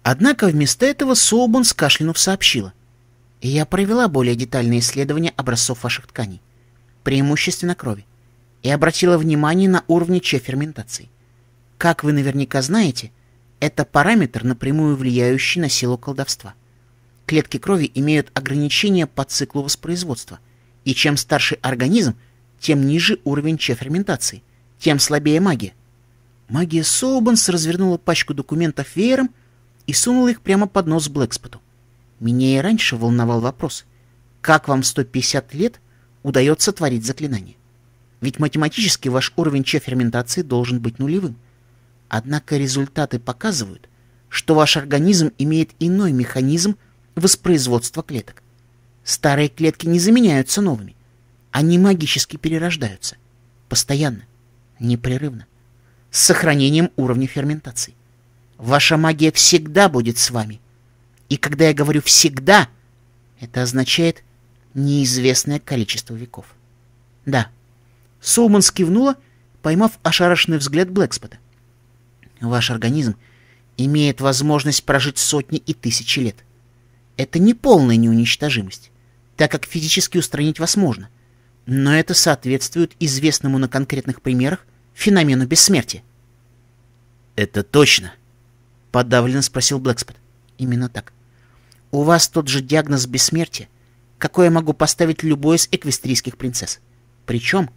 Однако вместо этого Соубон скашлянув сообщила. «Я провела более детальное исследование образцов ваших тканей, преимущественно крови, и обратила внимание на уровни Ч-ферментации. Как вы наверняка знаете, это параметр, напрямую влияющий на силу колдовства. Клетки крови имеют ограничения по циклу воспроизводства, и чем старше организм, тем ниже уровень чеферментации, тем слабее магия. Магия Соубанс развернула пачку документов веером и сунула их прямо под нос Блэкспоту. Меня и раньше волновал вопрос, как вам в 150 лет удается творить заклинание? Ведь математически ваш уровень чеферментации должен быть нулевым. Однако результаты показывают, что ваш организм имеет иной механизм воспроизводства клеток. Старые клетки не заменяются новыми. Они магически перерождаются. Постоянно. Непрерывно. С сохранением уровня ферментации. Ваша магия всегда будет с вами. И когда я говорю «всегда», это означает неизвестное количество веков. Да. Сулман скивнула, поймав ошарашенный взгляд Блэкспота. Ваш организм имеет возможность прожить сотни и тысячи лет. Это не полная неуничтожимость, так как физически устранить вас можно — но это соответствует известному на конкретных примерах феномену бессмертия. «Это точно?» — подавленно спросил Блэкспот. «Именно так. У вас тот же диагноз бессмертия, какой я могу поставить любой из эквестрийских принцесс. Причем...»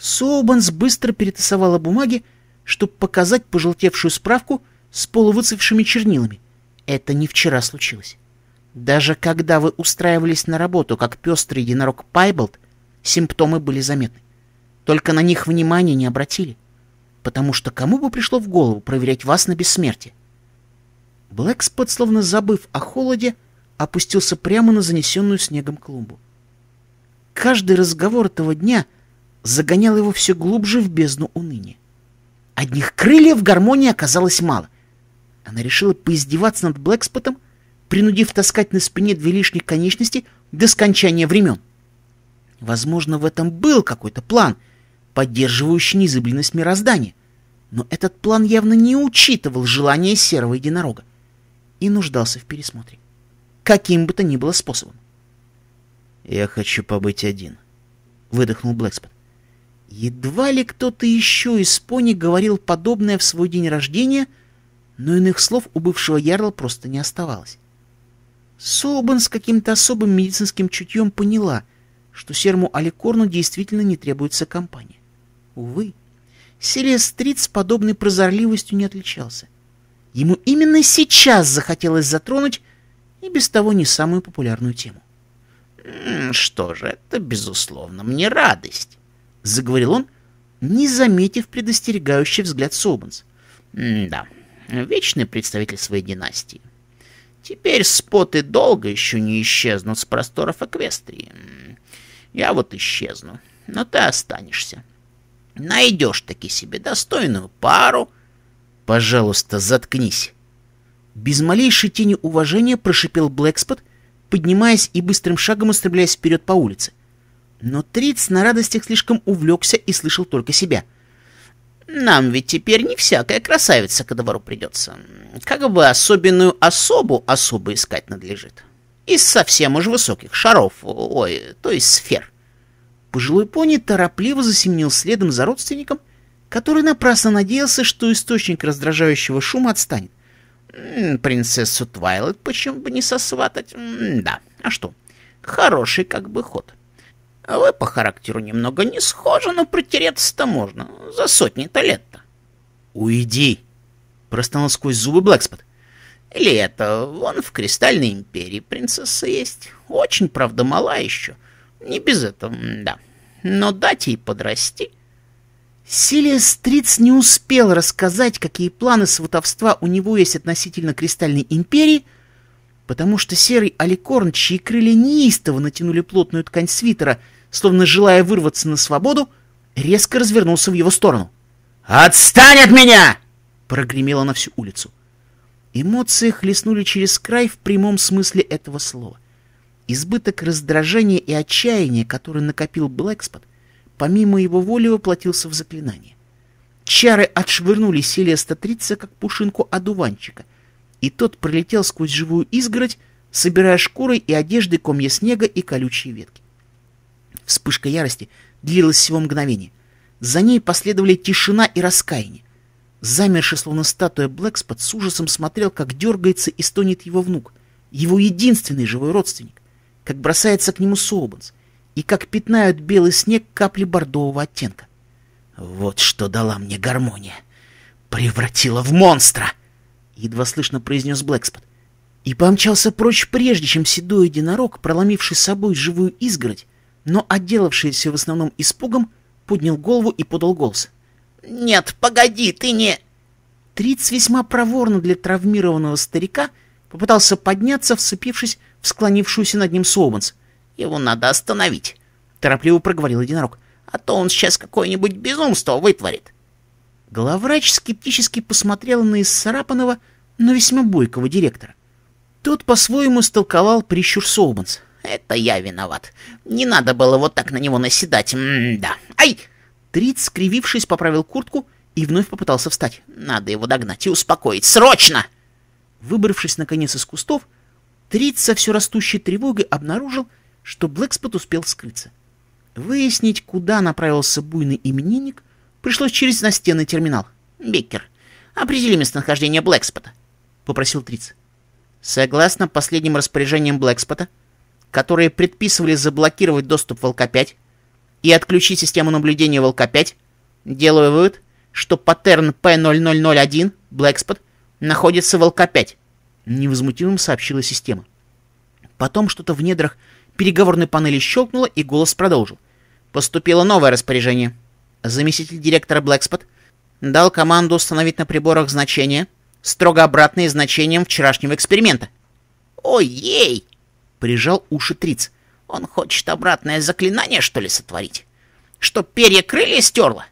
Соубанс быстро перетасовала бумаги, чтобы показать пожелтевшую справку с полувыцевшими чернилами. Это не вчера случилось. Даже когда вы устраивались на работу как пестрый единорог Пайболт, симптомы были заметны. Только на них внимания не обратили. Потому что кому бы пришло в голову проверять вас на бессмертие? Блэкспот, словно забыв о холоде, опустился прямо на занесенную снегом клумбу. Каждый разговор этого дня загонял его все глубже в бездну уныния. Одних крыльев гармонии оказалось мало. Она решила поиздеваться над Блэкспотом, принудив таскать на спине две лишних конечности до скончания времен. Возможно, в этом был какой-то план, поддерживающий незыблемость мироздания. Но этот план явно не учитывал желания серого единорога и нуждался в пересмотре. Каким бы то ни было способом. «Я хочу побыть один», — выдохнул Блэкспот. Едва ли кто-то еще из пони говорил подобное в свой день рождения, но иных слов у бывшего ярла просто не оставалось. Собан с каким-то особым медицинским чутьем поняла, что серому Аликорну действительно не требуется компания. Увы, Селестриц подобной прозорливостью не отличался. Ему именно сейчас захотелось затронуть и без того не самую популярную тему. «Что же, это, безусловно, мне радость», — заговорил он, не заметив предостерегающий взгляд Собанс. «Да, вечный представитель своей династии. Теперь споты долго еще не исчезнут с просторов Эквестрии. Я вот исчезну, но ты останешься. Найдешь таки себе достойную пару. Пожалуйста, заткнись. Без малейшей тени уважения прошипел Блэкспот, поднимаясь и быстрым шагом устремляясь вперед по улице. Но Триц на радостях слишком увлекся и слышал только себя. «Нам ведь теперь не всякая красавица ко двору придется. Как бы особенную особу особо искать надлежит» из совсем уж высоких шаров, ой, то есть сфер. Пожилой пони торопливо засеменил следом за родственником, который напрасно надеялся, что источник раздражающего шума отстанет. «Принцессу Твайлет почему бы не сосватать? Да, а что? Хороший как бы ход. А вы по характеру немного не схожи, но протереться-то можно. За сотни-то лет-то». «Уйди!» — простонал сквозь зубы Блэкспот. Или это, вон в Кристальной Империи принцесса есть. Очень, правда, мала еще. Не без этого, да. Но дать ей подрасти. Силия Стриц не успел рассказать, какие планы сватовства у него есть относительно Кристальной Империи, потому что серый аликорн, чьи крылья неистово натянули плотную ткань свитера, словно желая вырваться на свободу, резко развернулся в его сторону. «Отстань от меня!» — прогремело на всю улицу. Эмоции хлестнули через край в прямом смысле этого слова. Избыток раздражения и отчаяния, который накопил Блэкспот, помимо его воли воплотился в заклинание. Чары отшвырнули Селеста Трица, как пушинку одуванчика, и тот пролетел сквозь живую изгородь, собирая шкуры и одежды комья снега и колючие ветки. Вспышка ярости длилась всего мгновение. За ней последовали тишина и раскаяние. Замерший, словно статуя Блэкспот, с ужасом смотрел, как дергается и стонет его внук, его единственный живой родственник, как бросается к нему Собанс, и как пятнают белый снег капли бордового оттенка. «Вот что дала мне гармония! Превратила в монстра!» — едва слышно произнес Блэкспот. И помчался прочь, прежде чем седой единорог, проломивший с собой живую изгородь, но отделавшийся в основном испугом, поднял голову и подал голос. «Нет, погоди, ты не...» Триц весьма проворно для травмированного старика попытался подняться, вцепившись в склонившуюся над ним Суобанс. «Его надо остановить», — торопливо проговорил единорог. «А то он сейчас какое-нибудь безумство вытворит». Главврач скептически посмотрел на исцарапанного, но весьма бойкого директора. Тот по-своему истолковал прищур Соубанс. «Это я виноват. Не надо было вот так на него наседать. М-да. Ай!» Риц, скривившись, поправил куртку и вновь попытался встать. Надо его догнать и успокоить. Срочно! Выбравшись, наконец, из кустов, Триц со все растущей тревогой обнаружил, что Блэкспот успел скрыться. Выяснить, куда направился буйный именинник, пришлось через настенный терминал. «Беккер, определи местонахождение Блэкспота», — попросил Триц. Согласно последним распоряжениям Блэкспота, которые предписывали заблокировать доступ Волка-5, и отключи систему наблюдения Волка-5, делаю вывод, что паттерн P0001 Blackspot находится в Волка-5, невозмутимым сообщила система. Потом что-то в недрах переговорной панели щелкнуло, и голос продолжил. Поступило новое распоряжение. Заместитель директора Blackspot дал команду установить на приборах значения, строго обратные значениям вчерашнего эксперимента. «Ой-ей!» — прижал уши Триц. Он хочет обратное заклинание, что ли, сотворить? Чтоб перья крылья стерло?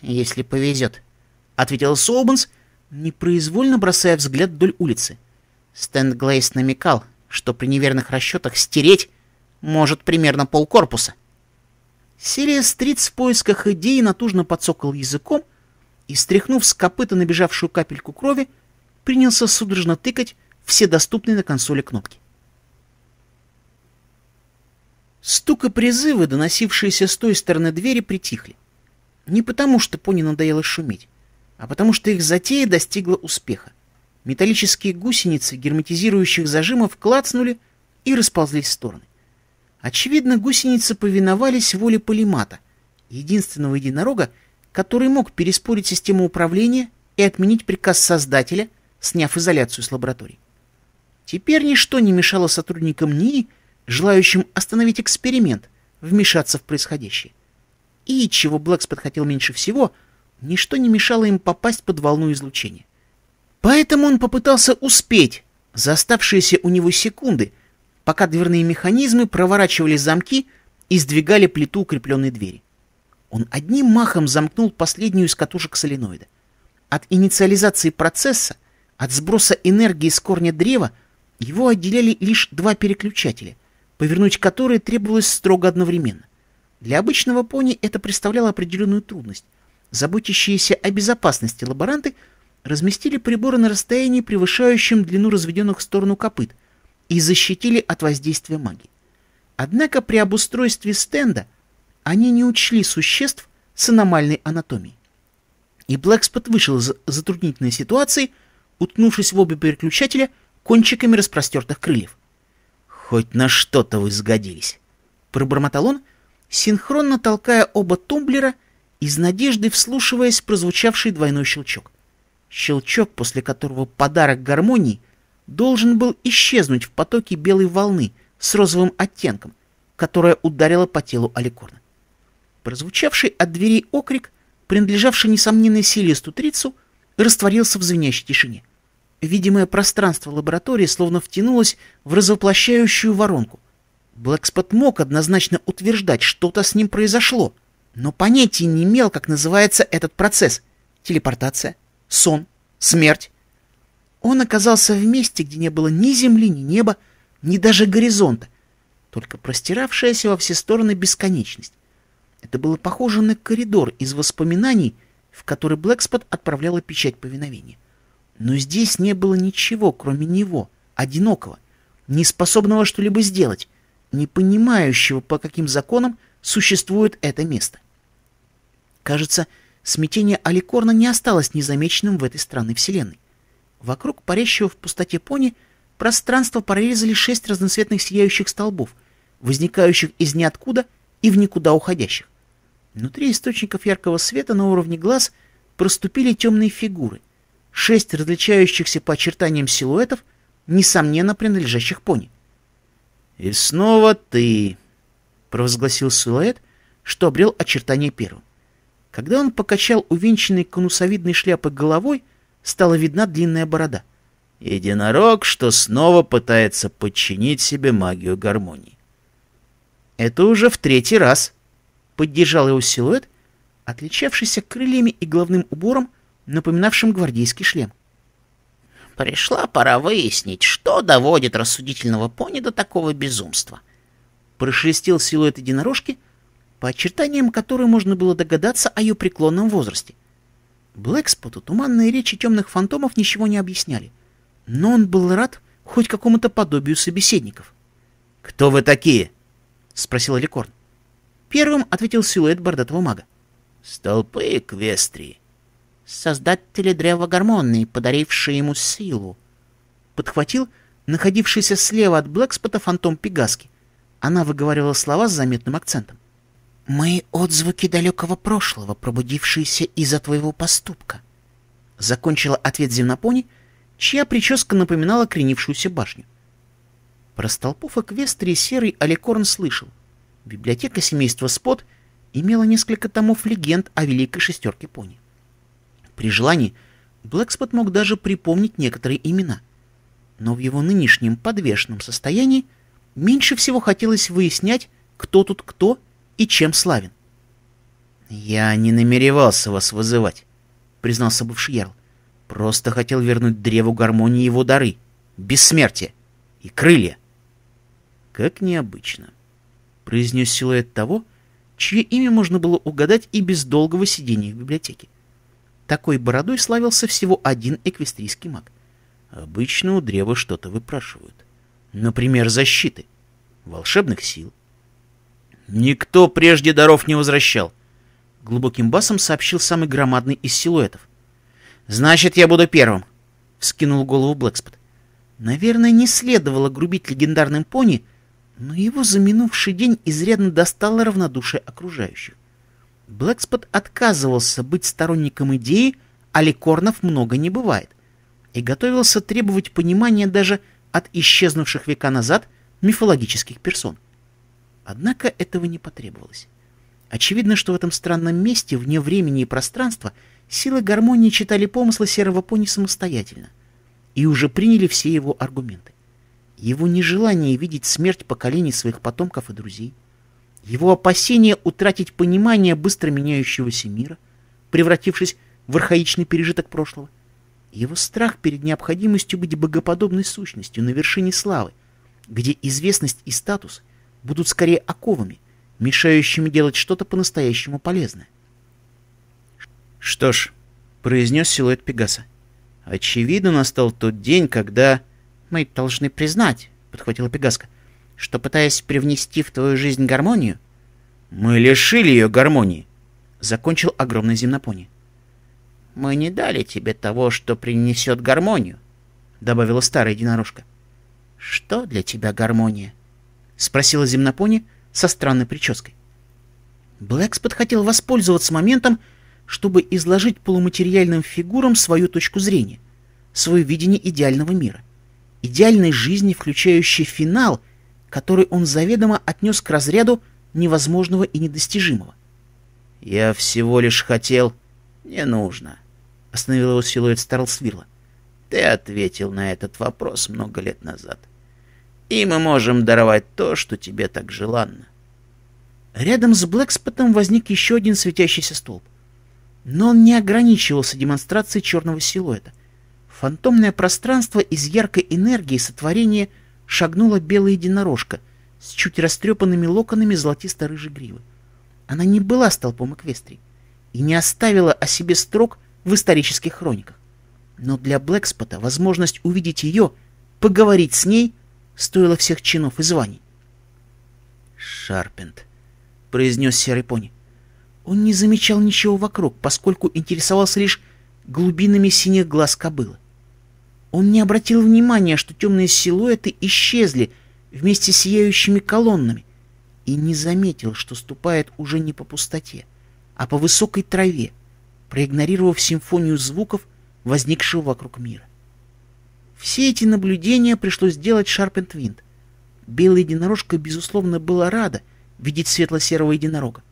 Если повезет, — ответил Соубанс, непроизвольно бросая взгляд вдоль улицы. Стэнд Глейс намекал, что при неверных расчетах стереть может примерно полкорпуса. Сириас Стрит в поисках идеи натужно подсокал языком и, стряхнув с копыта набежавшую капельку крови, принялся судорожно тыкать все доступные на консоли кнопки. Стук и призывы, доносившиеся с той стороны двери, притихли. Не потому, что пони надоело шуметь, а потому, что их затея достигла успеха. Металлические гусеницы герметизирующих зажимов клацнули и расползлись в стороны. Очевидно, гусеницы повиновались воле Полимата, единственного единорога, который мог переспорить систему управления и отменить приказ Создателя, сняв изоляцию с лабораторий. Теперь ничто не мешало сотрудникам НИИ желающим остановить эксперимент, вмешаться в происходящее. И чего Блэкспот хотел меньше всего, ничто не мешало им попасть под волну излучения. Поэтому он попытался успеть за оставшиеся у него секунды, пока дверные механизмы проворачивали замки и сдвигали плиту укрепленной двери. Он одним махом замкнул последнюю из катушек соленоида. От инициализации процесса, от сброса энергии с корня древа, его отделяли лишь два переключателя, повернуть которые требовалось строго одновременно. Для обычного пони это представляло определенную трудность. Заботящиеся о безопасности лаборанты разместили приборы на расстоянии, превышающем длину разведенных в сторону копыт, и защитили от воздействия магии. Однако при обустройстве стенда они не учли существ с аномальной анатомией. И Блэкспот вышел из затруднительной ситуации, уткнувшись в обе переключателя кончиками распростертых крыльев. «Хоть на что-то вы сгодились!» — пробормотал он, синхронно толкая оба тумблера и с надеждой вслушиваясь прозвучавший двойной щелчок. Щелчок, после которого подарок гармонии должен был исчезнуть в потоке белой волны с розовым оттенком, которая ударила по телу Аликорна. Прозвучавший от дверей окрик, принадлежавший несомненной силе стутрицу, растворился в звенящей тишине. Видимое пространство лаборатории словно втянулось в разоплощающую воронку. Блэкспот мог однозначно утверждать, что-то с ним произошло, но понятия не имел, как называется этот процесс. Телепортация, сон, смерть. Он оказался в месте, где не было ни земли, ни неба, ни даже горизонта, только простиравшаяся во все стороны бесконечность. Это было похоже на коридор из воспоминаний, в который Блэкспот отправляла печать повиновения. Но здесь не было ничего, кроме него, одинокого, неспособного что-либо сделать, не понимающего, по каким законам существует это место. Кажется, смятение Аликорна не осталось незамеченным в этой странной вселенной. Вокруг парящего в пустоте пони пространство прорезали шесть разноцветных сияющих столбов, возникающих из ниоткуда и в никуда уходящих. Внутри источников яркого света на уровне глаз проступили темные фигуры — шесть различающихся по очертаниям силуэтов, несомненно принадлежащих пони. «И снова ты!» — провозгласил силуэт, что обрел очертания первым. Когда он покачал увенчанной конусовидной шляпой головой, стала видна длинная борода. Единорог, что снова пытается подчинить себе магию гармонии. «Это уже в третий раз!» — поддержал его силуэт, отличавшийся крыльями и головным убором, напоминавшим гвардейский шлем. «Пришла пора выяснить, что доводит рассудительного пони до такого безумства», — прошелестел силуэт единорожки, по очертаниям которой можно было догадаться о ее преклонном возрасте. Блэкспоту туманные речи темных фантомов ничего не объясняли, но он был рад хоть какому-то подобию собеседников. «Кто вы такие?» — спросил Аликорн. Первым ответил силуэт бордатого мага. «Столпы Квестрии создатели древа гармонии, подарившие ему силу. Подхватил находившийся слева от Блэкспота фантом Пегаски. Она выговаривала слова с заметным акцентом. Мы отзвуки далекого прошлого, пробудившиеся из-за твоего поступка», — закончила ответ земнопони, чья прическа напоминала кренившуюся башню. Про столпов Эквестрии Серый Аликорн слышал. Библиотека семейства Спот имела несколько томов легенд о Великой Шестерке Пони. При желании Блэкспот мог даже припомнить некоторые имена. Но в его нынешнем подвешенном состоянии меньше всего хотелось выяснять, кто тут кто и чем славен. «Я не намеревался вас вызывать», — признался бывший ярл. «Просто хотел вернуть древу гармонии его дары, бессмертие и крылья». «Как необычно», — произнес силуэт того, чье имя можно было угадать и без долгого сидения в библиотеке. Такой бородой славился всего один эквестрийский маг. Обычно у древа что-то выпрашивают. Например, защиты, волшебных сил. Никто прежде даров не возвращал. Глубоким басом сообщил самый громадный из силуэтов. «Значит, я буду первым», — вскинул голову Блэкспот. Наверное, не следовало грубить легендарным пони, но его за минувший день изрядно достало равнодушие окружающих. Блэкспот отказывался быть сторонником идеи, а ликорнов много не бывает, и готовился требовать понимания даже от исчезнувших века назад мифологических персон. Однако этого не потребовалось. Очевидно, что в этом странном месте, вне времени и пространства, силы гармонии читали помыслы серого пони самостоятельно и уже приняли все его аргументы. Его нежелание видеть смерть поколений своих потомков и друзей — его опасение утратить понимание быстро меняющегося мира, превратившись в архаичный пережиток прошлого, его страх перед необходимостью быть богоподобной сущностью на вершине славы, где известность и статус будут скорее оковами, мешающими делать что-то по-настоящему полезное. «Что ж», — произнес силуэт Пегаса, — «очевидно, настал тот день, когда...» «Мы должны признать», — подхватила Пегаска, — что, пытаясь привнести в твою жизнь гармонию... — Мы лишили ее гармонии, — закончил огромный земнопони. — Мы не дали тебе того, что принесет гармонию, — добавила старая единорожка. — Что для тебя гармония? — спросила земнопони со странной прической. Блэкс подхотел воспользоваться моментом, чтобы изложить полуматериальным фигурам свою точку зрения, свое видение идеального мира, идеальной жизни, включающей финал — который он заведомо отнес к разряду невозможного и недостижимого. «Я всего лишь хотел...» «Не нужно», — остановил его силуэт Старлсвилла. «Ты ответил на этот вопрос много лет назад. И мы можем даровать то, что тебе так желанно». Рядом с Блэкспотом возник еще один светящийся столб. Но он не ограничивался демонстрацией черного силуэта. Фантомное пространство из яркой энергии сотворения — шагнула белая единорожка с чуть растрепанными локонами золотисто-рыжей гривы. Она не была столпом Эквестрии и не оставила о себе строк в исторических хрониках. Но для Блэкспота возможность увидеть ее, поговорить с ней, стоила всех чинов и званий. «Шарпент», — произнес серый пони. Он не замечал ничего вокруг, поскольку интересовался лишь глубинами синих глаз кобылы. Он не обратил внимания, что темные силуэты исчезли вместе с сияющими колоннами, и не заметил, что ступает уже не по пустоте, а по высокой траве, проигнорировав симфонию звуков, возникшего вокруг мира. Все эти наблюдения пришлось делать Шарпентвинт. Белая единорожка, безусловно, была рада видеть светло-серого единорога,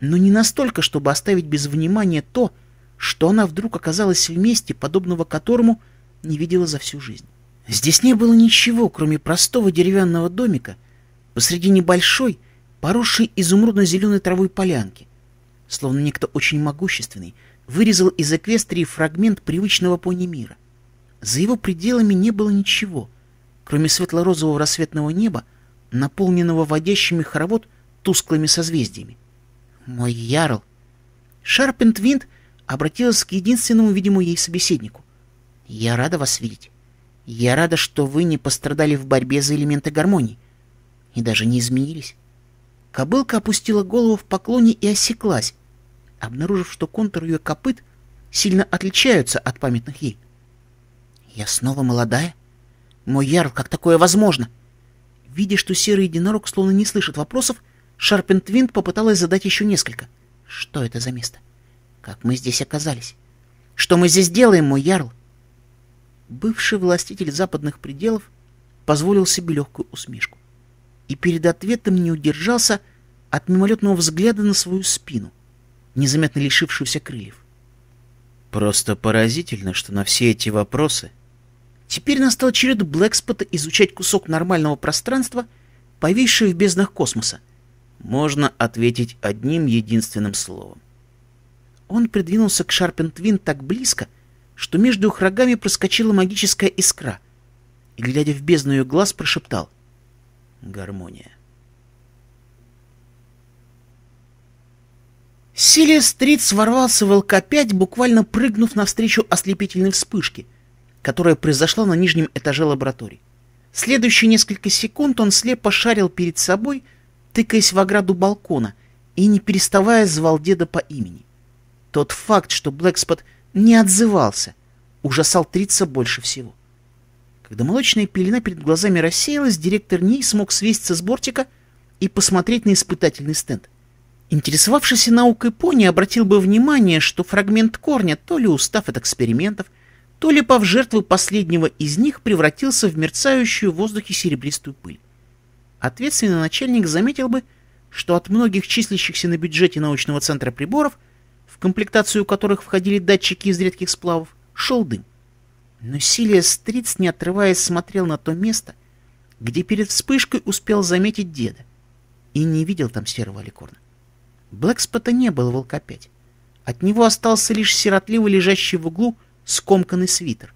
но не настолько, чтобы оставить без внимания то, что она вдруг оказалась в месте, подобного которому — не видела за всю жизнь. Здесь не было ничего, кроме простого деревянного домика посреди небольшой, поросшей изумрудно-зеленой травой полянки, словно некто очень могущественный, вырезал из эквестрии фрагмент привычного пони мира. За его пределами не было ничего, кроме светло-розового рассветного неба, наполненного водящими хоровод тусклыми созвездиями. Мой ярл! Шарпентвинд Винт обратилась к единственному видимому ей собеседнику. Я рада вас видеть. Я рада, что вы не пострадали в борьбе за элементы гармонии. И даже не изменились. Кобылка опустила голову в поклоне и осеклась, обнаружив, что контур ее копыт сильно отличаются от памятных ей. Я снова молодая? Мой ярл, как такое возможно? Видя, что серый единорог словно не слышит вопросов, Шарпентвинд попыталась задать еще несколько. Что это за место? Как мы здесь оказались? Что мы здесь делаем, мой ярл? бывший властитель западных пределов позволил себе легкую усмешку. И перед ответом не удержался от мимолетного взгляда на свою спину, незаметно лишившуюся крыльев. Просто поразительно, что на все эти вопросы... Теперь настал черед Блэкспота изучать кусок нормального пространства, повисший в безднах космоса. Можно ответить одним единственным словом. Он придвинулся к Шарпентвин так близко, что между их рогами проскочила магическая искра, и, глядя в бездну ее глаз, прошептал «Гармония». Силиас Триц ворвался в ЛК-5, буквально прыгнув навстречу ослепительной вспышке, которая произошла на нижнем этаже лаборатории. Следующие несколько секунд он слепо шарил перед собой, тыкаясь в ограду балкона и не переставая звал деда по имени. Тот факт, что Блэкспот не отзывался. Ужасал Трица больше всего. Когда молочная пелена перед глазами рассеялась, директор ней смог свеситься с бортика и посмотреть на испытательный стенд. Интересовавшийся наукой пони обратил бы внимание, что фрагмент корня, то ли устав от экспериментов, то ли пав жертвы последнего из них, превратился в мерцающую в воздухе серебристую пыль. Ответственный начальник заметил бы, что от многих числящихся на бюджете научного центра приборов – комплектацию которых входили датчики из редких сплавов, шел дым. Но Силия Стриц, не отрываясь, смотрел на то место, где перед вспышкой успел заметить деда, и не видел там серого ликорна. Блэкспота не было волка волкопять. От него остался лишь сиротливо лежащий в углу скомканный свитер.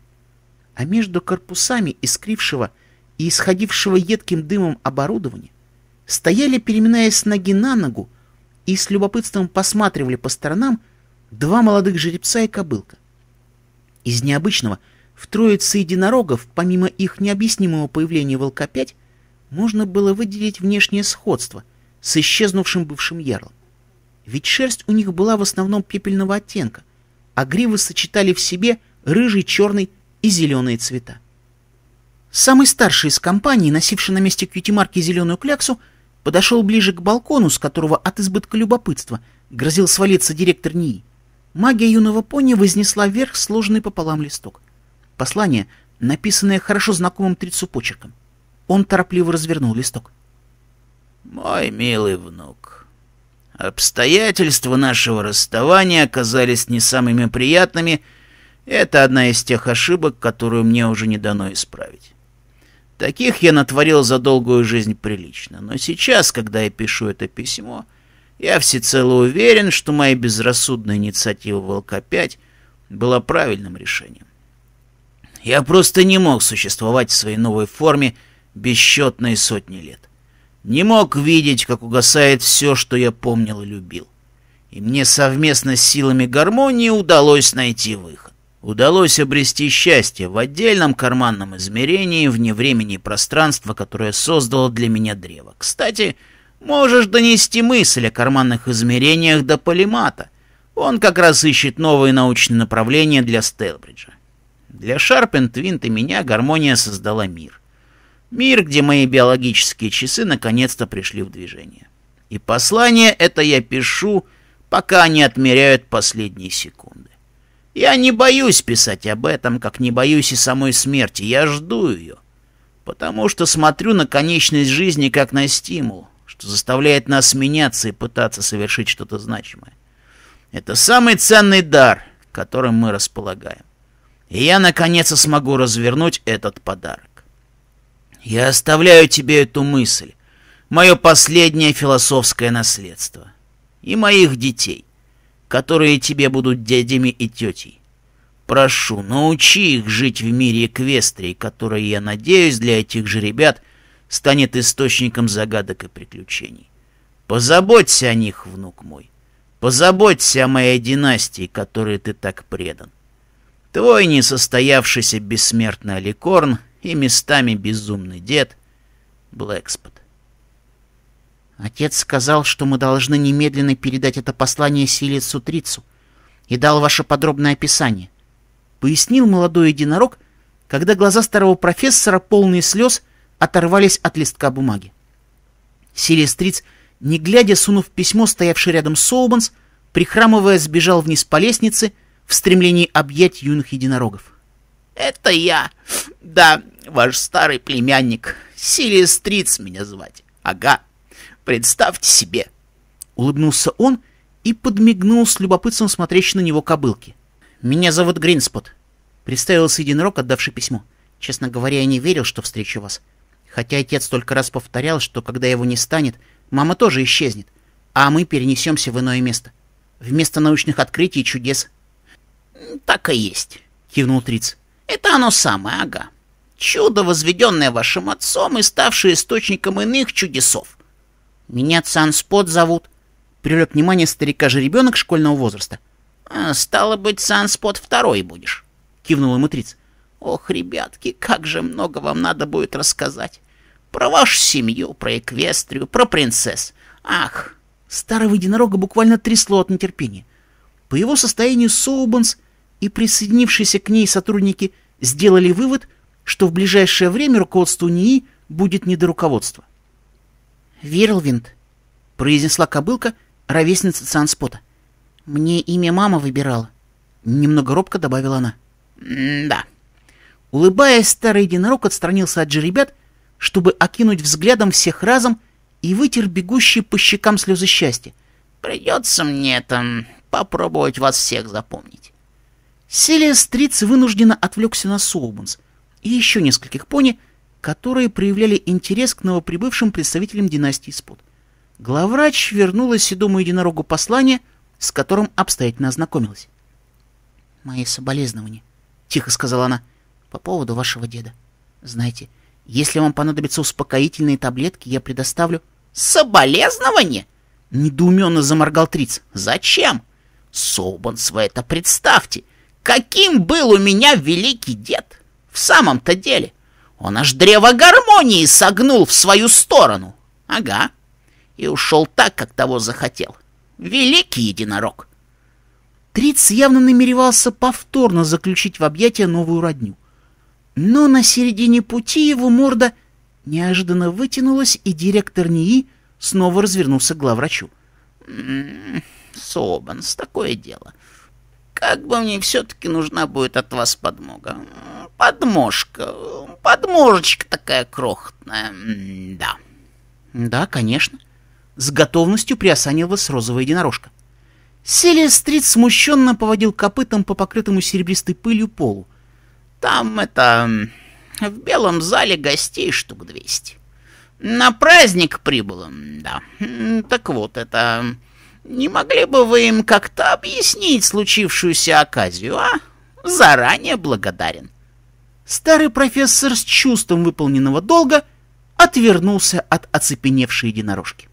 А между корпусами искрившего и исходившего едким дымом оборудования стояли, переминаясь с ноги на ногу, и с любопытством посматривали по сторонам два молодых жеребца и кобылка. Из необычного в троице единорогов, помимо их необъяснимого появления волка 5, можно было выделить внешнее сходство с исчезнувшим бывшим ярлом. Ведь шерсть у них была в основном пепельного оттенка, а гривы сочетали в себе рыжий, черный и зеленые цвета. Самый старший из компании, носивший на месте кьюти-марки зеленую кляксу, подошел ближе к балкону, с которого от избытка любопытства грозил свалиться директор НИИ. Магия юного пони вознесла вверх сложенный пополам листок. Послание, написанное хорошо знакомым трицу почерком. Он торопливо развернул листок. «Мой милый внук, обстоятельства нашего расставания оказались не самыми приятными. Это одна из тех ошибок, которую мне уже не дано исправить. Таких я натворил за долгую жизнь прилично, но сейчас, когда я пишу это письмо, — я всецело уверен, что моя безрассудная инициатива волка 5 была правильным решением. Я просто не мог существовать в своей новой форме бесчетные сотни лет. Не мог видеть, как угасает все, что я помнил и любил. И мне совместно с силами гармонии удалось найти выход. Удалось обрести счастье в отдельном карманном измерении вне времени и пространства, которое создало для меня древо. Кстати, Можешь донести мысль о карманных измерениях до Полимата. Он как раз ищет новые научные направления для Стелбриджа. Для Шарпен, Твинт и меня гармония создала мир. Мир, где мои биологические часы наконец-то пришли в движение. И послание это я пишу, пока они отмеряют последние секунды. Я не боюсь писать об этом, как не боюсь и самой смерти. Я жду ее, потому что смотрю на конечность жизни как на стимул, что заставляет нас меняться и пытаться совершить что-то значимое. Это самый ценный дар, которым мы располагаем. И я, наконец, смогу развернуть этот подарок. Я оставляю тебе эту мысль, мое последнее философское наследство, и моих детей, которые тебе будут дядями и тетей. Прошу, научи их жить в мире Эквестрии, который, я надеюсь, для этих же ребят — станет источником загадок и приключений. Позаботься о них, внук мой. Позаботься о моей династии, которой ты так предан. Твой несостоявшийся бессмертный Аликорн и местами безумный дед Блэкспот. Отец сказал, что мы должны немедленно передать это послание Силе Сутрицу и дал ваше подробное описание. Пояснил молодой единорог, когда глаза старого профессора, полные слез, оторвались от листка бумаги. Селестриц, не глядя, сунув письмо, стоявший рядом Соубанс, прихрамывая, сбежал вниз по лестнице в стремлении объять юных единорогов. «Это я! Да, ваш старый племянник. Селестриц меня звать. Ага, представьте себе!» Улыбнулся он и подмигнул с любопытством смотрящей на него кобылки. «Меня зовут Гринспот», — представился единорог, отдавший письмо. «Честно говоря, я не верил, что встречу вас. Хотя отец только раз повторял, что когда его не станет, мама тоже исчезнет, а мы перенесемся в иное место. Вместо научных открытий и чудес. «Так и есть», — кивнул Триц. «Это оно самое, ага. Чудо, возведенное вашим отцом и ставшее источником иных чудесов. Меня Санспот зовут», — привлек внимание старика же ребенок школьного возраста. А, «Стало быть, Санспот второй будешь», — кивнул ему Триц. «Ох, ребятки, как же много вам надо будет рассказать. Про вашу семью, про Эквестрию, про принцесс. Ах!» Старого единорога буквально трясло от нетерпения. По его состоянию Соубанс и присоединившиеся к ней сотрудники сделали вывод, что в ближайшее время руководству НИИ будет не до руководства. «Вирлвинд», — произнесла кобылка, ровесница Цанспота. «Мне имя мама выбирала», — немного робко добавила она. «Да». Улыбаясь, старый единорог отстранился от жеребят чтобы окинуть взглядом всех разом и вытер бегущие по щекам слезы счастья. «Придется мне там попробовать вас всех запомнить». Селия Стриц вынужденно отвлекся на Солбанс и еще нескольких пони, которые проявляли интерес к новоприбывшим представителям династии Спот. Главврач вернула седому единорогу послание, с которым обстоятельно ознакомилась. «Мои соболезнования», — тихо сказала она, — «по поводу вашего деда. Знаете, если вам понадобятся успокоительные таблетки, я предоставлю... Соболезнование? Недоуменно заморгал Триц. Зачем? Собанс, вы это представьте! Каким был у меня великий дед! В самом-то деле, он аж древо гармонии согнул в свою сторону. Ага. И ушел так, как того захотел. Великий единорог. Триц явно намеревался повторно заключить в объятия новую родню — но на середине пути его морда неожиданно вытянулась, и директор НИИ снова развернулся к главврачу. «М-м, Собанс, такое дело. Как бы мне все-таки нужна будет от вас подмога. Подможка, подможечка такая крохотная, да. Да, конечно. С готовностью приосанилась розовая единорожка. Селестриц смущенно поводил копытом по покрытому серебристой пылью полу. Там это... В белом зале гостей штук двести. На праздник прибыло, да. Так вот, это... Не могли бы вы им как-то объяснить случившуюся оказию, а? Заранее благодарен. Старый профессор с чувством выполненного долга отвернулся от оцепеневшей единорожки.